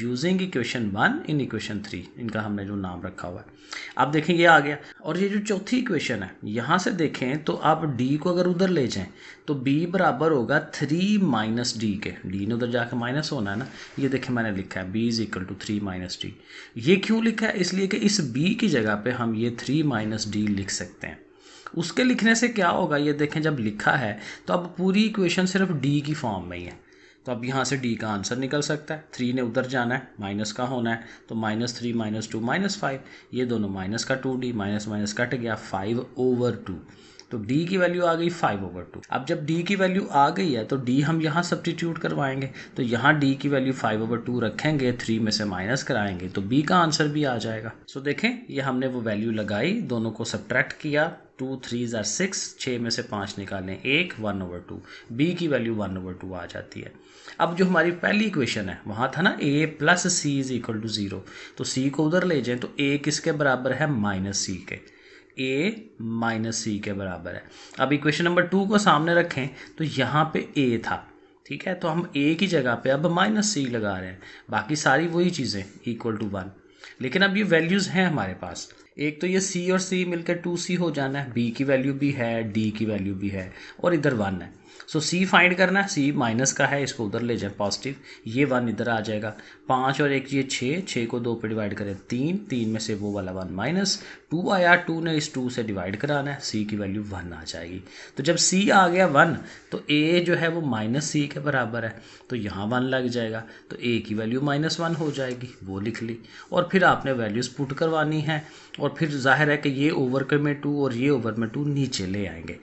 using equation one in equation three इनका हमने जो नाम रखा हुआ है अब देखें ये आ गया और ये जो चौथी इक्वेशन है यहाँ से देखें तो आप डी को अगर उधर ले जाएं तो बी बराबर होगा थ्री माइनस डी के डी ने उधर जाकर माइनस होना है ना ये देखें मैंने लिखा है b is equal to three minus d ये क्यों लिखा है इसलिए कि इस बी की जगह पर हम ये थ्री माइनस डी लिख सकते हैं उसके लिखने से क्या होगा ये देखें जब लिखा है तो अब पूरी इक्वेशन सिर्फ डी की फॉर्म में ही है तो अब यहाँ से डी का आंसर निकल सकता है थ्री ने उधर जाना है माइनस का होना है तो minus three minus two minus five ये दोनों माइनस का two d minus minus cut गया फाइव ओवर टू तो डी की वैल्यू आ गई फाइव ओवर टू अब जब डी की वैल्यू आ गई है तो डी हम यहाँ सब्सटीट्यूट करवाएंगे तो यहाँ डी की वैल्यू फाइव ओवर टू रखेंगे थ्री में से माइनस कराएंगे तो बी का आंसर भी आ जाएगा सो देखें ये हमने वो वैल्यू लगाई दोनों को सब्ट्रैक्ट किया टू थ्री ज़ार सिक्स छः में से पाँच निकालें एक वन ओवर टू बी की वैल्यू वन ओवर टू आ जाती है अब जो हमारी पहली इक्वेशन है वहाँ था ना ए plus c is equal to zero तो सी को उधर ले जाएं तो ए किसके बराबर है माइनस सी के ए माइनस सी के बराबर है अब इक्वेशन नंबर टू को सामने रखें तो यहाँ पे ए था ठीक है तो हम ए की जगह पर अब माइनस सी लगा रहे हैं बाकी सारी वही चीज़ें इक्वल टू वन लेकिन अब ये वैल्यूज़ हैं हमारे पास एक तो ये सी और सी मिलकर टू सी हो जाना है बी की वैल्यू भी है डी की वैल्यू भी है और इधर वन है सो सी फाइंड करना है सी माइनस का है इसको उधर ले जाए पॉजिटिव ये वन इधर आ जाएगा पाँच और एक ये छः छः को दो पे डिवाइड करें तीन तीन में से वो वाला वन माइनस टू आया टू ने इस टू से डिवाइड कराना है सी की वैल्यू वन आ जाएगी तो जब सी आ गया वन तो ए जो है वो माइनस सी के बराबर है तो यहाँ वन लग जाएगा तो ए की वैल्यू माइनस वन हो जाएगी वो लिख ली और फिर आपने वैल्यूज़ पुट करवानी है और फिर जाहिर है कि ये ओवर के में टू और ये ओवर में टू नीचे ले आएंगे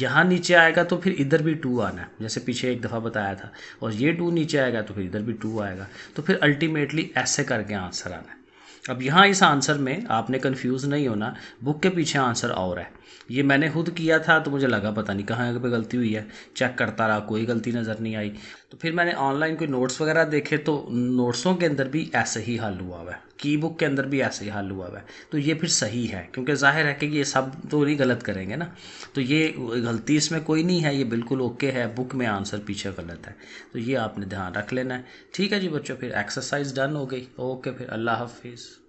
यहाँ नीचे आएगा तो फिर इधर भी टू आना है जैसे पीछे एक दफ़ा बताया था और ये टू नीचे आएगा तो फिर इधर भी टू आएगा तो फिर अल्टीमेटली ऐसे करके आंसर आना है अब यहाँ इस आंसर में आपने कन्फ्यूज़ नहीं होना बुक के पीछे आंसर और है ये मैंने खुद किया था तो मुझे लगा पता नहीं कहाँ पे गलती हुई है चेक करता रहा कोई गलती नज़र नहीं आई तो फिर मैंने ऑनलाइन कोई नोट्स वगैरह देखे तो नोट्सों के अंदर भी ऐसे ही हल हुआ हुआ है की बुक के अंदर भी ऐसे ही हल हुआ हुआ है तो ये फिर सही है क्योंकि जाहिर है कि ये सब तो नहीं गलत करेंगे ना तो ये गलती इसमें कोई नहीं है ये बिल्कुल ओके है बुक में आंसर पीछे गलत है तो ये आपने ध्यान रख लेना है ठीक है जी बच्चों फिर एक्सरसाइज डन हो गई ओके फिर अल्लाह हाफिज़